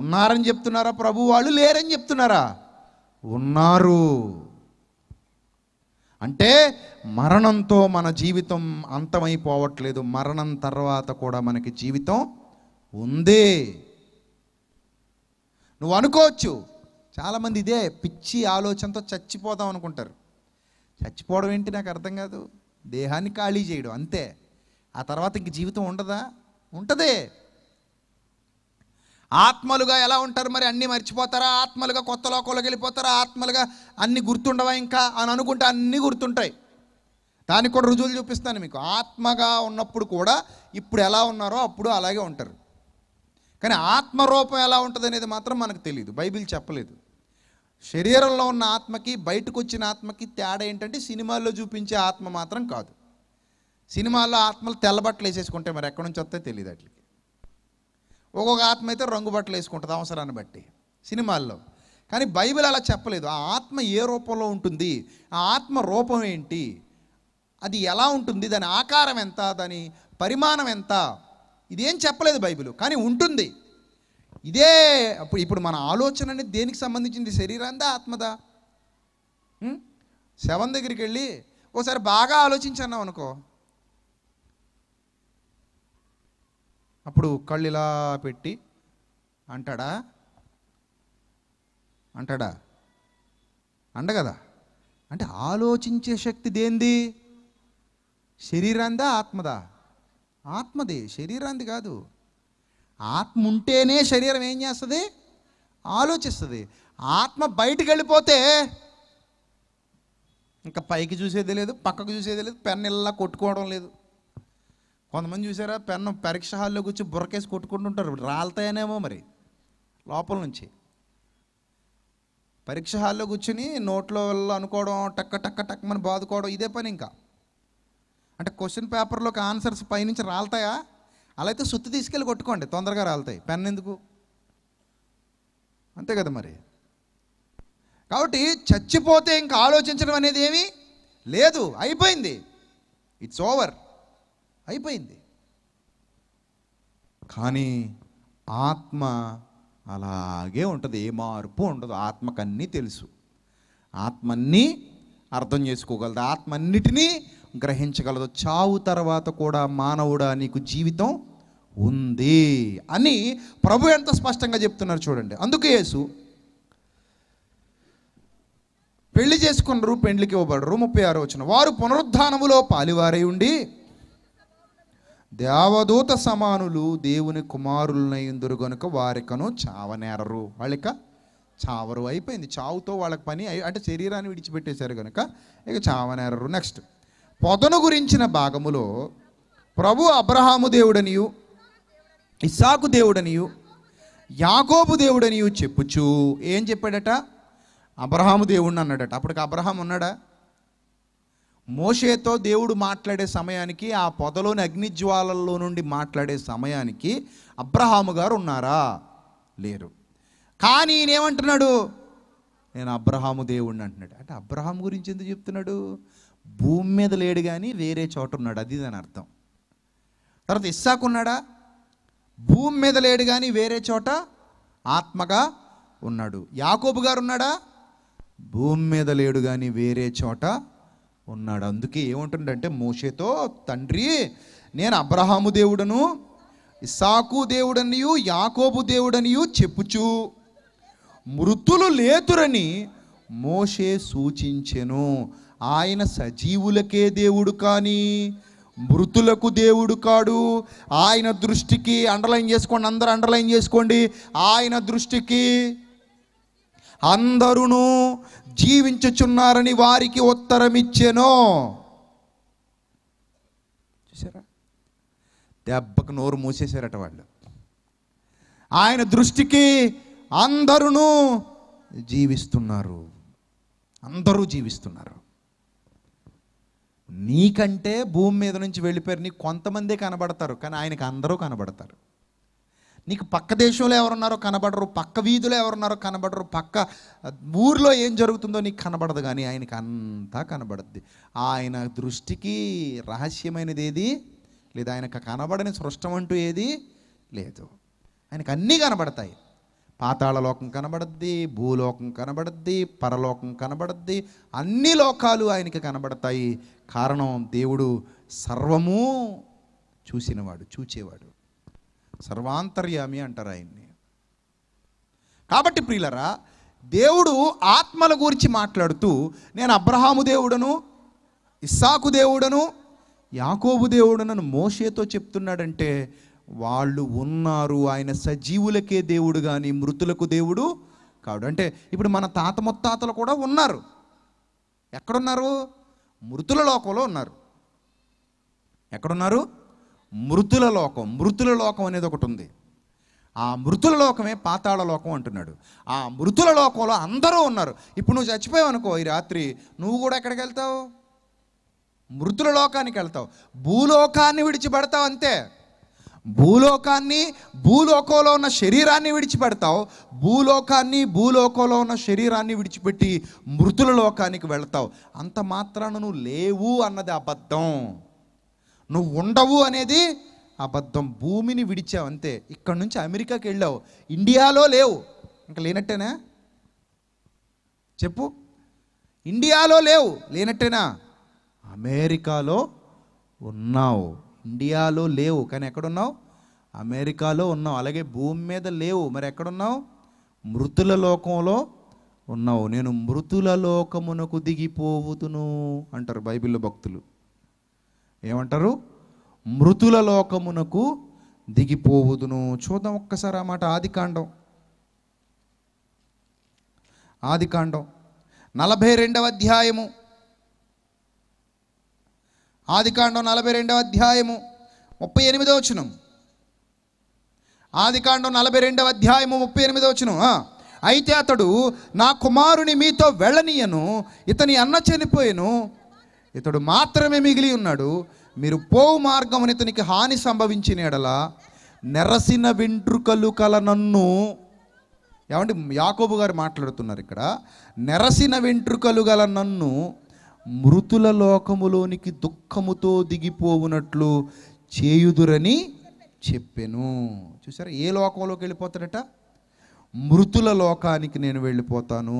A: ఉన్నారని చెప్తున్నారా ప్రభు వాళ్ళు లేరని చెప్తున్నారా ఉన్నారు అంటే మరణంతో మన జీవితం అంతమైపోవట్లేదు మరణం తర్వాత కూడా మనకి జీవితం ఉంది నువ్వు అనుకోవచ్చు చాలామంది ఇదే పిచ్చి ఆలోచనతో చచ్చిపోదాం అనుకుంటారు చచ్చిపోవడం ఏంటి నాకు అర్థం కాదు దేహాన్ని ఖాళీ చేయడం అంతే ఆ తర్వాత ఇంక జీవితం ఉండదా ఉంటుంది ఆత్మలుగా ఎలా ఉంటారు మరి అన్నీ మర్చిపోతారా ఆత్మలుగా కొత్త లోకంలోకి వెళ్ళిపోతారా ఆత్మలుగా అన్నీ గుర్తుండవా ఇంకా అని అనుకుంటే అన్నీ గుర్తుంటాయి దానికి కూడా రుజువులు చూపిస్తాను మీకు ఆత్మగా ఉన్నప్పుడు కూడా ఇప్పుడు ఎలా ఉన్నారో అప్పుడు అలాగే ఉంటారు కానీ ఆత్మరూపం ఎలా ఉంటుంది అనేది మాత్రం మనకు తెలియదు బైబిల్ చెప్పలేదు శరీరంలో ఉన్న ఆత్మకి బయటకు వచ్చిన ఆత్మకి తేడా ఏంటంటే సినిమాల్లో చూపించే ఆత్మ మాత్రం కాదు సినిమాల్లో ఆత్మలు తెల్లబట్టలు వేసేసుకుంటే మరి ఎక్కడి నుంచి వస్తే తెలియదు అట్లకి ఒక్కొక్క ఆత్మ అయితే రంగు బట్టలు వేసుకుంటుంది అవసరాన్ని బట్టి సినిమాల్లో కానీ బైబిల్ అలా చెప్పలేదు ఆ ఆత్మ ఏ రూపంలో ఉంటుంది ఆ ఆత్మ రూపం ఏంటి అది ఎలా ఉంటుంది దాని ఆకారం ఎంత దాని పరిమాణం ఎంత ఇదేం చెప్పలేదు బైబిల్ కానీ ఉంటుంది ఇదే అప్పుడు ఇప్పుడు మన ఆలోచన అనేది దేనికి సంబంధించింది శరీరాందా ఆత్మదా శవం దగ్గరికి వెళ్ళి ఒకసారి బాగా ఆలోచించన్నాం అనుకో అప్పుడు కళ్ళు ఇలా పెట్టి అంటాడా అంటాడా అండ కదా అంటే ఆలోచించే శక్తి దేంది శరీరాందా ఆత్మదా ఆత్మది శరీరాంది కాదు ఆత్మ ఉంటేనే శరీరం ఏం చేస్తుంది ఆలోచిస్తుంది ఆత్మ బయటికి వెళ్ళిపోతే ఇంకా పైకి చూసేది లేదు పక్కకు చూసేది లేదు పెన్ను ఇల్లా కొట్టుకోవడం లేదు కొంతమంది చూసారా పెన్ను పరీక్ష హాల్లో వచ్చి బుర్రకేసి కొట్టుకుంటుంటారు రాలతాయనేమో మరి లోపల నుంచి పరీక్ష హాల్లో కూర్చుని నోట్లో అనుకోవడం టక్క టక్క టక్కమని బాదుకోవడం ఇదే పని ఇంకా అంటే క్వశ్చన్ పేపర్లోకి ఆన్సర్స్ పైనుంచి రాలతాయా అలా అయితే సుత్తి తీసుకెళ్ళి కొట్టుకోండి తొందరగా రాలతాయి పెన్ ఎందుకు అంతే కదా మరి కాబట్టి చచ్చిపోతే ఇంకా ఆలోచించడం అనేది ఏమీ లేదు అయిపోయింది ఇట్స్ ఓవర్ అయిపోయింది కానీ ఆత్మ అలాగే ఉంటుంది ఏ మార్పు ఉండదు ఆత్మకన్నీ తెలుసు ఆత్మన్నీ అర్థం చేసుకోగలదు ఆత్మ అన్నిటినీ గ్రహించగలదు చావు తర్వాత కూడా మానవుడా నీకు జీవితం ఉంది అని ప్రభు ఎంత స్పష్టంగా చెప్తున్నారు చూడండి అందుకే యేసు పెళ్లి చేసుకున్నారు పెండ్లికి ఇవ్వబడరు ముప్పై ఆరు వచ్చిన వారు పునరుద్ధానములో పాలివారై ఉండి దేవదూత సమానులు దేవుని కుమారులనైందురు గనుక వారికను చావనేరరు వాళ్ళక చావరు అయిపోయింది చావుతో వాళ్ళకి పని అంటే శరీరాన్ని విడిచిపెట్టేశారు కనుక ఇక చావనేరరు నెక్స్ట్ పొదను గురించిన భాగములో ప్రభు అబ్రహాము దేవుడనియు ఇస్సాకు దేవుడనియు యాగోబు దేవుడనియు చెప్పుచు ఏం చెప్పాడట అబ్రహాము దేవుడిని అన్నాడట అప్పటికి అబ్రహాం ఉన్నాడా మోషేతో దేవుడు మాట్లాడే సమయానికి ఆ పొదలోని అగ్నిజ్వాలల్లో నుండి మాట్లాడే సమయానికి అబ్రహాము గారు ఉన్నారా లేరు కానీ ఈయనేమంటున్నాడు నేను అబ్రహాము దేవుడిని అంటున్నాడు అంటే అబ్రహాం గురించి ఎందుకు చెప్తున్నాడు భూమి మీద లేడు కానీ వేరే చోట ఉన్నాడు అది దాని అర్థం తర్వాత ఇస్సాకు ఉన్నాడా భూమి మీద లేడు కానీ వేరే చోట ఆత్మగా ఉన్నాడు యాకోబు గారు ఉన్నాడా భూమి మీద లేడు కానీ వేరే చోట ఉన్నాడు అందుకే ఏముంటుందంటే మోషేతో తండ్రి నేను అబ్రహాము దేవుడను ఇసాకు దేవుడనియు యాకోబు దేవుడనియు చెప్పుచు మృతులు లేతురని మోషే సూచించెను ఆయన సజీవులకే దేవుడు కానీ మృతులకు దేవుడు కాడు ఆయన దృష్టికి అండర్లైన్ చేసుకోండి అందరూ అండర్లైన్ చేసుకోండి ఆయన దృష్టికి అందరూ జీవించుచున్నారని వారికి ఉత్తరం ఇచ్చాను చూసారా దెబ్బకు నోరు మూసేశారట వాళ్ళు ఆయన దృష్టికి అందరూ జీవిస్తున్నారు అందరూ జీవిస్తున్నారు నీకంటే భూమి మీద నుంచి వెళ్ళిపోయారు నీకు కొంతమందే కనబడతారు కానీ ఆయనకు అందరూ కనబడతారు నీకు పక్క దేశంలో ఎవరున్నారో కనబడరు పక్క వీధిలో ఎవరున్నారో కనబడరు పక్క ఊర్లో ఏం జరుగుతుందో నీకు కనబడదు కానీ ఆయనకి అంతా కనబడద్ది ఆయన దృష్టికి రహస్యమైనది ఏది లేదా ఆయనకు కనబడని సృష్టం అంటూ ఏది లేదు ఆయనకు అన్నీ కనబడతాయి పాతాళలోకం కనబడద్ది భూలోకం కనబడద్ది పరలోకం కనబడద్ది అన్ని లోకాలు ఆయనకి కనబడతాయి కారణం దేవుడు సర్వము చూసినవాడు చూచేవాడు సర్వాంతర్యామి అంటారు ఆయన్ని కాబట్టి ప్రియులరా దేవుడు ఆత్మల గురించి మాట్లాడుతూ నేను అబ్రహాము దేవుడను ఇస్సాకు దేవుడను యాకోబు దేవుడనను మోషేతో చెప్తున్నాడంటే వాళ్ళు ఉన్నారు ఆయన సజీవులకే దేవుడు కానీ మృతులకు దేవుడు కాడు అంటే ఇప్పుడు మన తాత ముత్తాతలు కూడా ఉన్నారు ఎక్కడున్నారు మృతుల లోకంలో ఉన్నారు ఎక్కడున్నారు మృతుల లోకం మృతుల లోకం అనేది ఒకటి ఉంది ఆ మృతుల లోకమే పాతాళ లోకం అంటున్నాడు ఆ మృతుల లోకంలో అందరూ ఉన్నారు ఇప్పుడు నువ్వు చచ్చిపోయావు అనుకో ఈ రాత్రి నువ్వు కూడా ఎక్కడికి వెళ్తావు మృతుల లోకానికి వెళ్తావు భూలోకాన్ని విడిచిపెడతావు అంతే భూలోకాన్ని భూలోకంలో ఉన్న శరీరాన్ని విడిచిపెడతావు భూలోకాన్ని భూలోకంలో ఉన్న శరీరాన్ని విడిచిపెట్టి మృతుల లోకానికి వెళ్తావు అంత మాత్రాన నువ్వు లేవు అన్నది అబద్ధం నువ్వు ఉండవు అనేది అబద్ధం భూమిని విడిచావు అంతే ఇక్కడ నుంచి అమెరికాకి వెళ్ళావు ఇండియాలో లేవు ఇంకా లేనట్టేనా చెప్పు ఇండియాలో లేవు లేనట్టేనా అమెరికాలో ఉన్నావు ఇండియాలో లేవు కానీ ఎక్కడున్నావు అమెరికాలో ఉన్నావు అలాగే భూమి మీద లేవు మరి ఎక్కడున్నావు మృతుల లోకంలో ఉన్నావు నేను మృతుల లోకమునకు దిగిపోవుతును అంటారు బైబిల్లో భక్తులు ఏమంటారు మృతుల లోకమునకు దిగిపోవుదును చూద్దాం ఒక్కసారి ఆ మాట ఆది కాండం ఆది కాండం నలభై రెండవ అధ్యాయము ఆది కాండం నలభై రెండవ అధ్యాయము ముప్పై ఎనిమిదో వచనం ఆది కాండం నలభై రెండవ అధ్యాయము ముప్పై ఎనిమిదో వచనం అయితే అతడు నా కుమారుని మీతో వెళ్ళనీయను ఇతని అన్న చనిపోయాను ఇతడు మాత్రమే మిగిలి ఉన్నాడు మీరు పోవు మార్గం ఇతనికి హాని సంభవించిన ఎడల నెరసిన వెంట్రుకలు కల నన్ను ఏమంటే యాకోబు గారు మాట్లాడుతున్నారు ఇక్కడ నెరసిన వెంట్రుకలు గల నన్ను మృతుల లోకములోనికి దుఃఖముతో దిగిపోవునట్లు చేయుదురని చెప్పాను చూసారా ఏ లోకంలోకి వెళ్ళిపోతాడట మృతుల లోకానికి నేను వెళ్ళిపోతాను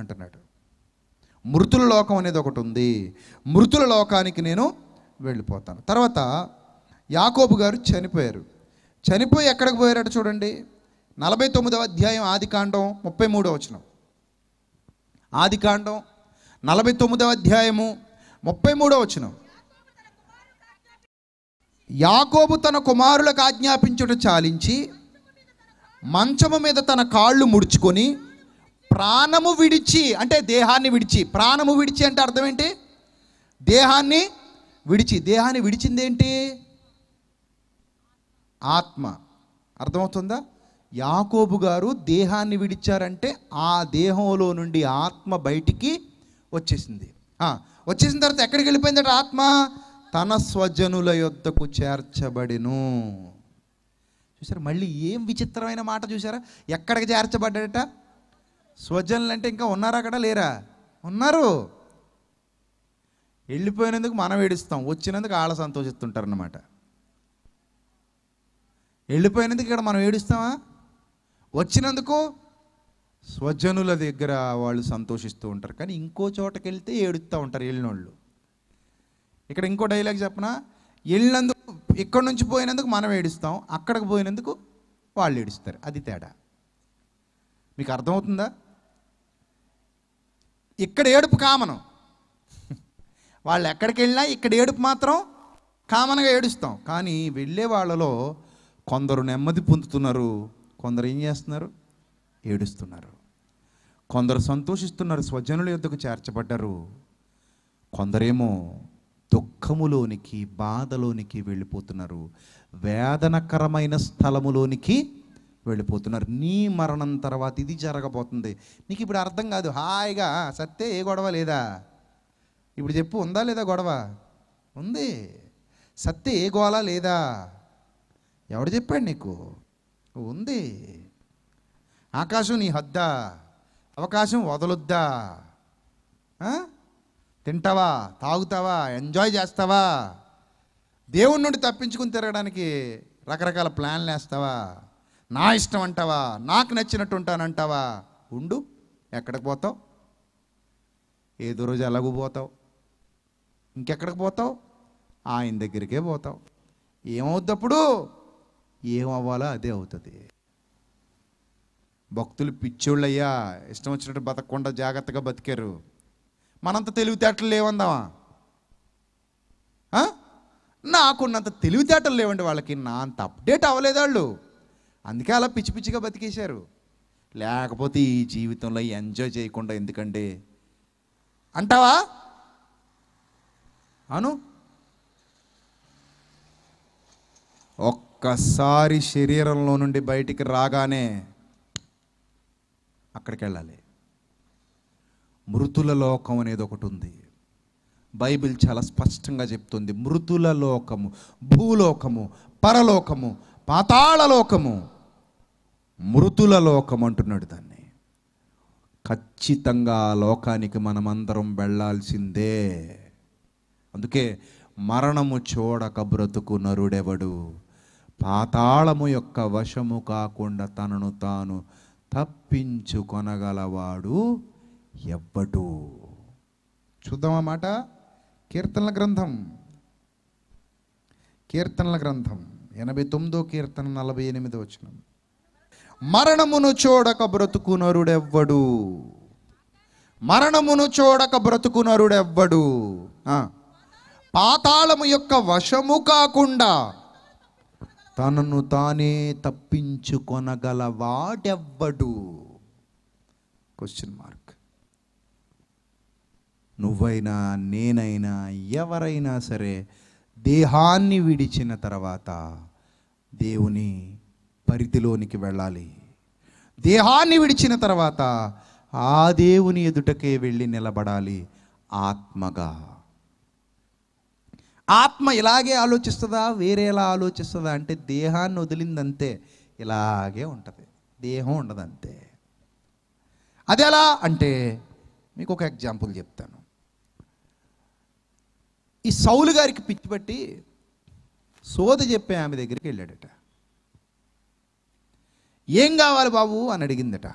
A: అంటున్నాడు మృతుల లోకం అనేది ఒకటి ఉంది మృతుల లోకానికి నేను వెళ్ళిపోతాను తర్వాత యాకోబు గారు చనిపోయారు చనిపోయి ఎక్కడికి పోయారట చూడండి నలభై తొమ్మిదవ అధ్యాయం ఆది కాండం ముప్పై మూడవ వచనం ఆది కాండం నలభై తొమ్మిదవ అధ్యాయము ముప్పై మూడవ వచనం యాకోబు తన కుమారులకు ఆజ్ఞాపించుట చాలించి మంచము మీద తన కాళ్ళు ముడుచుకొని ప్రాణము విడిచి అంటే దేహాన్ని విడిచి ప్రాణము విడిచి అంటే అర్థం ఏంటి దేహాన్ని విడిచి దేహాన్ని విడిచింది ఏంటి ఆత్మ అర్థమవుతుందా యాకోబు గారు దేహాన్ని విడిచారంటే ఆ దేహంలో నుండి ఆత్మ బయటికి వచ్చేసింది వచ్చేసిన తర్వాత ఎక్కడికి వెళ్ళిపోయిందట ఆత్మ తన స్వజనుల యొద్దకు చేర్చబడిను చూసారా మళ్ళీ ఏం విచిత్రమైన మాట చూసారా ఎక్కడికి చేర్చబడ్డట స్వజనులు అంటే ఇంకా ఉన్నారా అక్కడ లేరా ఉన్నారు వెళ్ళిపోయినందుకు మనం ఏడుస్తాం వచ్చినందుకు ఆళ్ళ సంతోషిస్తుంటారు అన్నమాట వెళ్ళిపోయినందుకు ఇక్కడ మనం ఏడుస్తామా వచ్చినందుకు స్వజనుల దగ్గర వాళ్ళు సంతోషిస్తూ ఉంటారు కానీ ఇంకో చోటకి వెళ్తే ఏడుస్తూ ఉంటారు వెళ్ళినోళ్ళు ఇక్కడ ఇంకో డైలాగ్ చెప్పిన వెళ్ళినందుకు ఇక్కడ నుంచి పోయినందుకు మనం ఏడుస్తాం అక్కడికి పోయినందుకు వాళ్ళు ఏడుస్తారు అది తేడా మీకు అర్థమవుతుందా ఇక్కడ ఏడుపు కామను వాళ్ళు ఎక్కడికి వెళ్ళినా ఇక్కడ ఏడుపు మాత్రం కామన్గా ఏడుస్తాం కానీ వెళ్ళే వాళ్ళలో కొందరు నెమ్మది పొందుతున్నారు కొందరు ఏం చేస్తున్నారు ఏడుస్తున్నారు కొందరు సంతోషిస్తున్నారు స్వజనుల యుద్ధకు చేర్చబడ్డారు కొందరేమో దుఃఖములోనికి బాధలోనికి వెళ్ళిపోతున్నారు వేదనకరమైన స్థలములోనికి వెళ్ళిపోతున్నారు నీ మరణం తర్వాత ఇది జరగబోతుంది నీకు ఇప్పుడు అర్థం కాదు హాయిగా సత్తే ఏ గొడవ లేదా ఇప్పుడు చెప్పు ఉందా లేదా గొడవ ఉంది సత్తే ఏ గోళ లేదా ఎవడు చెప్పాడు నీకు ఉంది ఆకాశం నీ హద్దా అవకాశం వదలొద్దా తింటావా తాగుతావా ఎంజాయ్ చేస్తావా దేవుడి నుండి తప్పించుకుని తిరగడానికి రకరకాల ప్లాన్లు వేస్తావా నా ఇష్టం అంటావా నాకు నచ్చినట్టు ఉంటానంటావా ఉండు ఎక్కడికి పోతావు ఏదో రోజు ఎలాగూ పోతావు ఇంకెక్కడికి పోతావు ఆయన దగ్గరికే పోతావు అప్పుడు ఏమవ్వాలో అదే అవుతుంది భక్తులు పిచ్చోళ్ళయ్యా ఇష్టం వచ్చినట్టు బతకకుండా జాగ్రత్తగా బతికారు మనంత తెలివితేటలు లేవందామా నాకున్నంత తెలివితేటలు లేవండి వాళ్ళకి నా అంత అప్డేట్ అవ్వలేదు వాళ్ళు అందుకే అలా పిచ్చి పిచ్చిగా బతికేశారు లేకపోతే ఈ జీవితంలో ఎంజాయ్ చేయకుండా ఎందుకండి అంటావా అను ఒక్కసారి శరీరంలో నుండి బయటికి రాగానే అక్కడికి వెళ్ళాలి మృతుల లోకం అనేది ఒకటి ఉంది బైబిల్ చాలా స్పష్టంగా చెప్తుంది మృతుల లోకము భూలోకము పరలోకము పాతాళ లోకము మృతుల లోకం అంటున్నాడు దాన్ని ఖచ్చితంగా లోకానికి మనమందరం వెళ్ళాల్సిందే అందుకే మరణము చూడక బ్రతుకు నరుడెవడు పాతాళము యొక్క వశము కాకుండా తనను తాను తప్పించుకొనగలవాడు ఎవ్వడు చూద్దామన్నమాట కీర్తనల గ్రంథం కీర్తనల గ్రంథం ఎనభై తొమ్మిదో కీర్తన నలభై ఎనిమిదో వచ్చిన మరణమును చూడక బ్రతుకునరుడెవ్వడు మరణమును చూడక బ్రతుకునరుడెవ్వడు పాతాళము యొక్క వశము కాకుండా తనను తానే తప్పించుకొనగల వాడెవ్వడు క్వశ్చన్ మార్క్ నువ్వైనా నేనైనా ఎవరైనా సరే దేహాన్ని విడిచిన తర్వాత దేవుని పరిధిలోనికి వెళ్ళాలి దేహాన్ని విడిచిన తర్వాత ఆ దేవుని ఎదుటకే వెళ్ళి నిలబడాలి ఆత్మగా ఆత్మ ఇలాగే ఆలోచిస్తుందా వేరేలా ఆలోచిస్తుందా అంటే దేహాన్ని వదిలిందంతే ఇలాగే ఉంటుంది దేహం ఉండదంతే అదెలా అంటే మీకు ఒక ఎగ్జాంపుల్ చెప్తాను ఈ సౌలు గారికి పిచ్చి పట్టి సోద చెప్పే ఆమె దగ్గరికి వెళ్ళాడట ఏం కావాలి బాబు అని అడిగిందట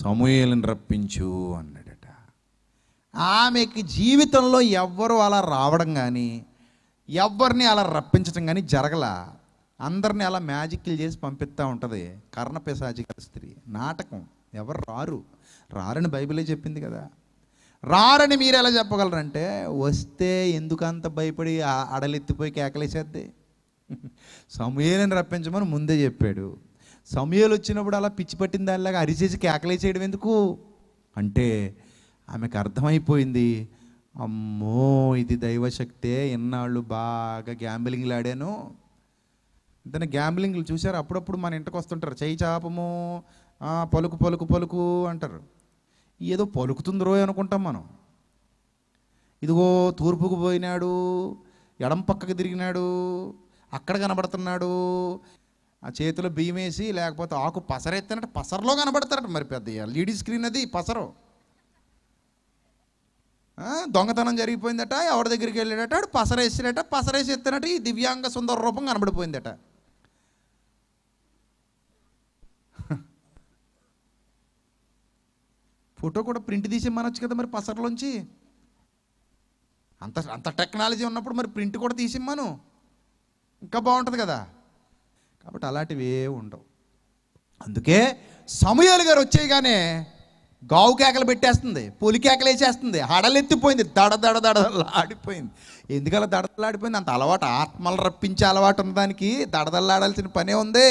A: సమూహలను రప్పించు అన్నాడట ఆమెకి జీవితంలో ఎవ్వరు అలా రావడం కానీ ఎవరిని అలా రప్పించడం కానీ జరగలా అందరిని అలా మ్యాజిక్లు చేసి పంపిస్తూ ఉంటుంది కర్ణపిశాచిక స్త్రీ నాటకం ఎవరు రారు రారని బైబిలే చెప్పింది కదా రారని మీరు ఎలా చెప్పగలరంటే వస్తే ఎందుకంత భయపడి అడలెత్తిపోయి కేకలేసేద్ది సమయాలను రప్పించమని ముందే చెప్పాడు సమయాలు వచ్చినప్పుడు అలా పిచ్చి పట్టిన దానిలాగా అరిచేసి కేకలేసేయడం ఎందుకు అంటే ఆమెకు అర్థమైపోయింది అమ్మో ఇది దైవశక్తే ఇన్నాళ్ళు బాగా గ్యాంబిలింగ్లు ఆడాను ఇంత గ్యాంబిలింగ్లు చూశారు అప్పుడప్పుడు మన ఇంటికి వస్తుంటారు చేయి చాపము పలుకు పలుకు పలుకు అంటారు ఏదో పలుకుతుంది అనుకుంటాం మనం ఇదిగో తూర్పుకు పోయినాడు ఎడం పక్కకు తిరిగినాడు అక్కడ కనబడుతున్నాడు ఆ చేతిలో బియ్యం వేసి లేకపోతే ఆకు పసరెత్తనట్టు పసరలో కనబడతారట మరి పెద్ద ఎల్ఈడి స్క్రీన్ అది పసరు దొంగతనం జరిగిపోయిందట ఎవరి దగ్గరికి వెళ్ళాడట పసరేసినట పసరేసి ఎత్తినట్టు ఈ దివ్యాంగ సుందర రూపం కనబడిపోయిందట ఫోటో కూడా ప్రింట్ తీసి ఇమ్మనొచ్చు కదా మరి పసర్లోంచి అంత అంత టెక్నాలజీ ఉన్నప్పుడు మరి ప్రింట్ కూడా తీసిమ్మను ఇంకా బాగుంటుంది కదా కాబట్టి అలాంటివి ఏ ఉండవు అందుకే సమయాలు గారు వచ్చేయగానే గావు కేకలు పెట్టేస్తుంది పులి కేకలు వేసేస్తుంది హడలెత్తిపోయింది దడ దడ దడదల్లాడిపోయింది ఎందుకలా దడదలాడిపోయింది అంత అలవాటు ఆత్మలు రప్పించే అలవాటు ఉన్నదానికి దడదల్లాడాల్సిన పనే ఉంది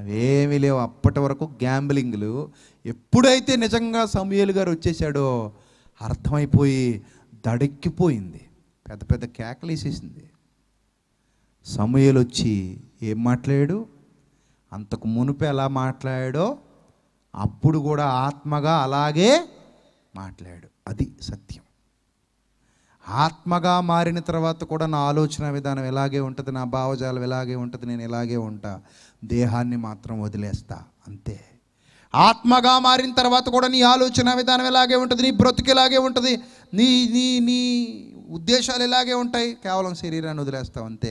A: అవేమీ లేవు అప్పటి వరకు గ్యాంబ్లింగ్లు ఎప్పుడైతే నిజంగా సమూహలు గారు వచ్చేసాడో అర్థమైపోయి దడిక్కిపోయింది పెద్ద పెద్ద కేకలేసేసింది సమూహలు వచ్చి ఏం మాట్లాడాడు అంతకు మునుపు ఎలా మాట్లాడాడో అప్పుడు కూడా ఆత్మగా అలాగే మాట్లాడాడు అది సత్యం ఆత్మగా మారిన తర్వాత కూడా నా ఆలోచన విధానం ఎలాగే ఉంటుంది నా భావజాలం ఎలాగే ఉంటుంది నేను ఎలాగే ఉంటా దేహాన్ని మాత్రం వదిలేస్తా అంతే ఆత్మగా మారిన తర్వాత కూడా నీ ఆలోచన విధానం ఎలాగే ఉంటుంది నీ బ్రతుకు ఎలాగే ఉంటుంది నీ నీ నీ ఉద్దేశాలు ఎలాగే ఉంటాయి కేవలం శరీరాన్ని వదిలేస్తావు అంతే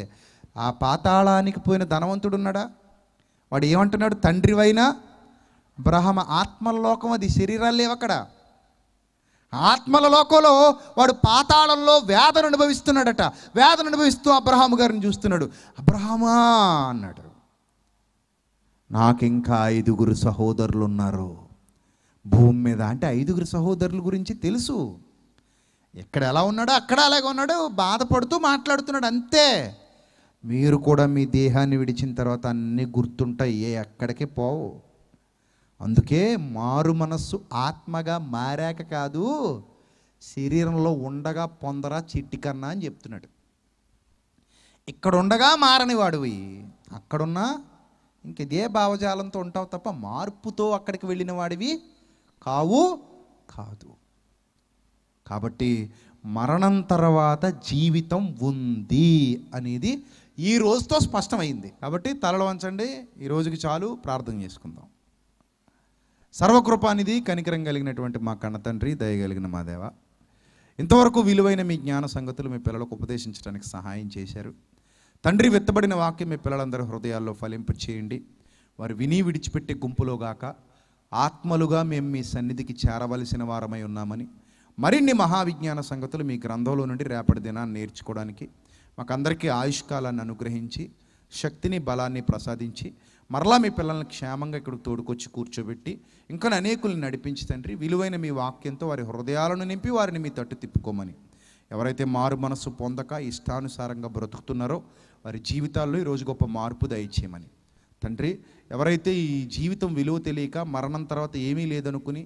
A: ఆ పాతాళానికి పోయిన ధనవంతుడు ఉన్నాడా వాడు ఏమంటున్నాడు తండ్రివైనా బ్రహ్మ ఆత్మలోకం అది శరీరాలు లేవు అక్కడ ఆత్మల లోకంలో వాడు పాతాళంలో వేదన అనుభవిస్తున్నాడట వేదన అనుభవిస్తూ అబ్రహాం గారిని చూస్తున్నాడు అబ్రహమా అన్నాడు నాకింకా ఐదుగురు సహోదరులు ఉన్నారు భూమి మీద అంటే ఐదుగురు సహోదరుల గురించి తెలుసు ఎక్కడ ఎలా ఉన్నాడో అక్కడ అలాగే ఉన్నాడు బాధపడుతూ మాట్లాడుతున్నాడు అంతే మీరు కూడా మీ దేహాన్ని విడిచిన తర్వాత అన్నీ గుర్తుంటాయి ఏ ఎక్కడికి పోవు అందుకే మారు మనస్సు ఆత్మగా మారాక కాదు శరీరంలో ఉండగా పొందరా చిట్టి కన్నా అని చెప్తున్నాడు ఇక్కడ ఉండగా మారని వాడివి అక్కడున్నా ఇంక ఇదే భావజాలంతో ఉంటావు తప్ప మార్పుతో అక్కడికి వెళ్ళిన వాడివి కావు కాదు కాబట్టి మరణం తర్వాత జీవితం ఉంది అనేది ఈ రోజుతో స్పష్టమైంది కాబట్టి తలలో వంచండి ఈ రోజుకి చాలు ప్రార్థన చేసుకుందాం సర్వకృపానిధి కనికరం కలిగినటువంటి మా తండ్రి దయగలిగిన మా దేవ ఇంతవరకు విలువైన మీ జ్ఞాన సంగతులు మీ పిల్లలకు ఉపదేశించడానికి సహాయం చేశారు తండ్రి వెత్తబడిన వాక్యం మీ పిల్లలందరి హృదయాల్లో ఫలింపు చేయండి వారు విని విడిచిపెట్టే గుంపులోగాక ఆత్మలుగా మేము మీ సన్నిధికి చేరవలసిన వారమై ఉన్నామని మరిన్ని మహావిజ్ఞాన సంగతులు మీ గ్రంథంలో నుండి రేపటి దినాన్ని నేర్చుకోవడానికి మాకందరికీ ఆయుష్కాలాన్ని అనుగ్రహించి శక్తిని బలాన్ని ప్రసాదించి మరలా మీ పిల్లల్ని క్షేమంగా ఇక్కడికి తోడుకొచ్చి కూర్చోబెట్టి ఇంకా అనేకుల్ని నడిపించి తండ్రి విలువైన మీ వాక్యంతో వారి హృదయాలను నింపి వారిని మీ తట్టు తిప్పుకోమని ఎవరైతే మారు మనసు పొందక ఇష్టానుసారంగా బ్రతుకుతున్నారో వారి జీవితాల్లో ఈరోజు గొప్ప మార్పు దయచేయమని తండ్రి ఎవరైతే ఈ జీవితం విలువ తెలియక మరణం తర్వాత ఏమీ లేదనుకుని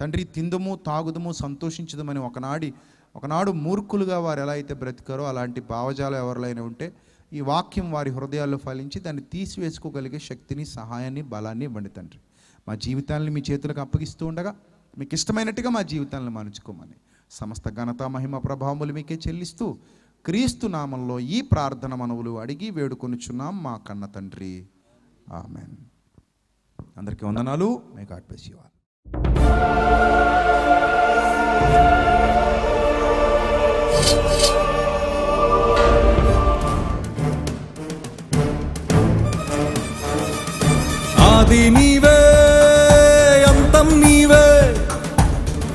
A: తండ్రి తిందము తాగుదము సంతోషించదమని ఒకనాడి ఒకనాడు మూర్ఖులుగా వారు ఎలా అయితే బ్రతికారో అలాంటి భావజాలం ఎవరిలో ఉంటే ఈ వాక్యం వారి హృదయాల్లో ఫలించి దాన్ని తీసివేసుకోగలిగే శక్తిని సహాయాన్ని బలాన్ని ఇవ్వండి తండ్రి మా జీవితాలను మీ చేతులకు అప్పగిస్తూ ఉండగా మీకు ఇష్టమైనట్టుగా మా జీవితాలను మార్చుకోమని సమస్త ఘనత మహిమ ప్రభావములు మీకే చెల్లిస్తూ క్రీస్తు నామంలో ఈ ప్రార్థన మనవులు అడిగి వేడుకొనుచున్నాం మా కన్న తండ్రి ఆమెన్ అందరికీ వందనాలు may God bless you all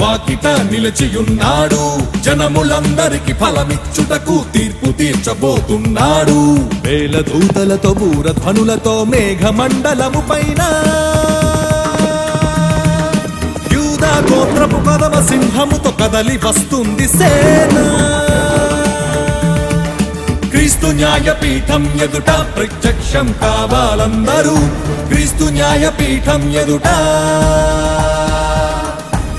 B: వాకిట నిలచియున్నాడు జనములందరికి ఫలమిచ్చుటకు తీర్పు తీర్చబోతున్నాడు వేల దూతలతో బూరధ్వనులతో మండలము పైన గోత్రపు పదవ సింహముతో కదలి వస్తుంది సేన క్రీస్తు న్యాయపీఠం ఎదుట ప్రత్యక్షం కావాలందరూ క్రీస్తు న్యాయపీఠం ఎదుట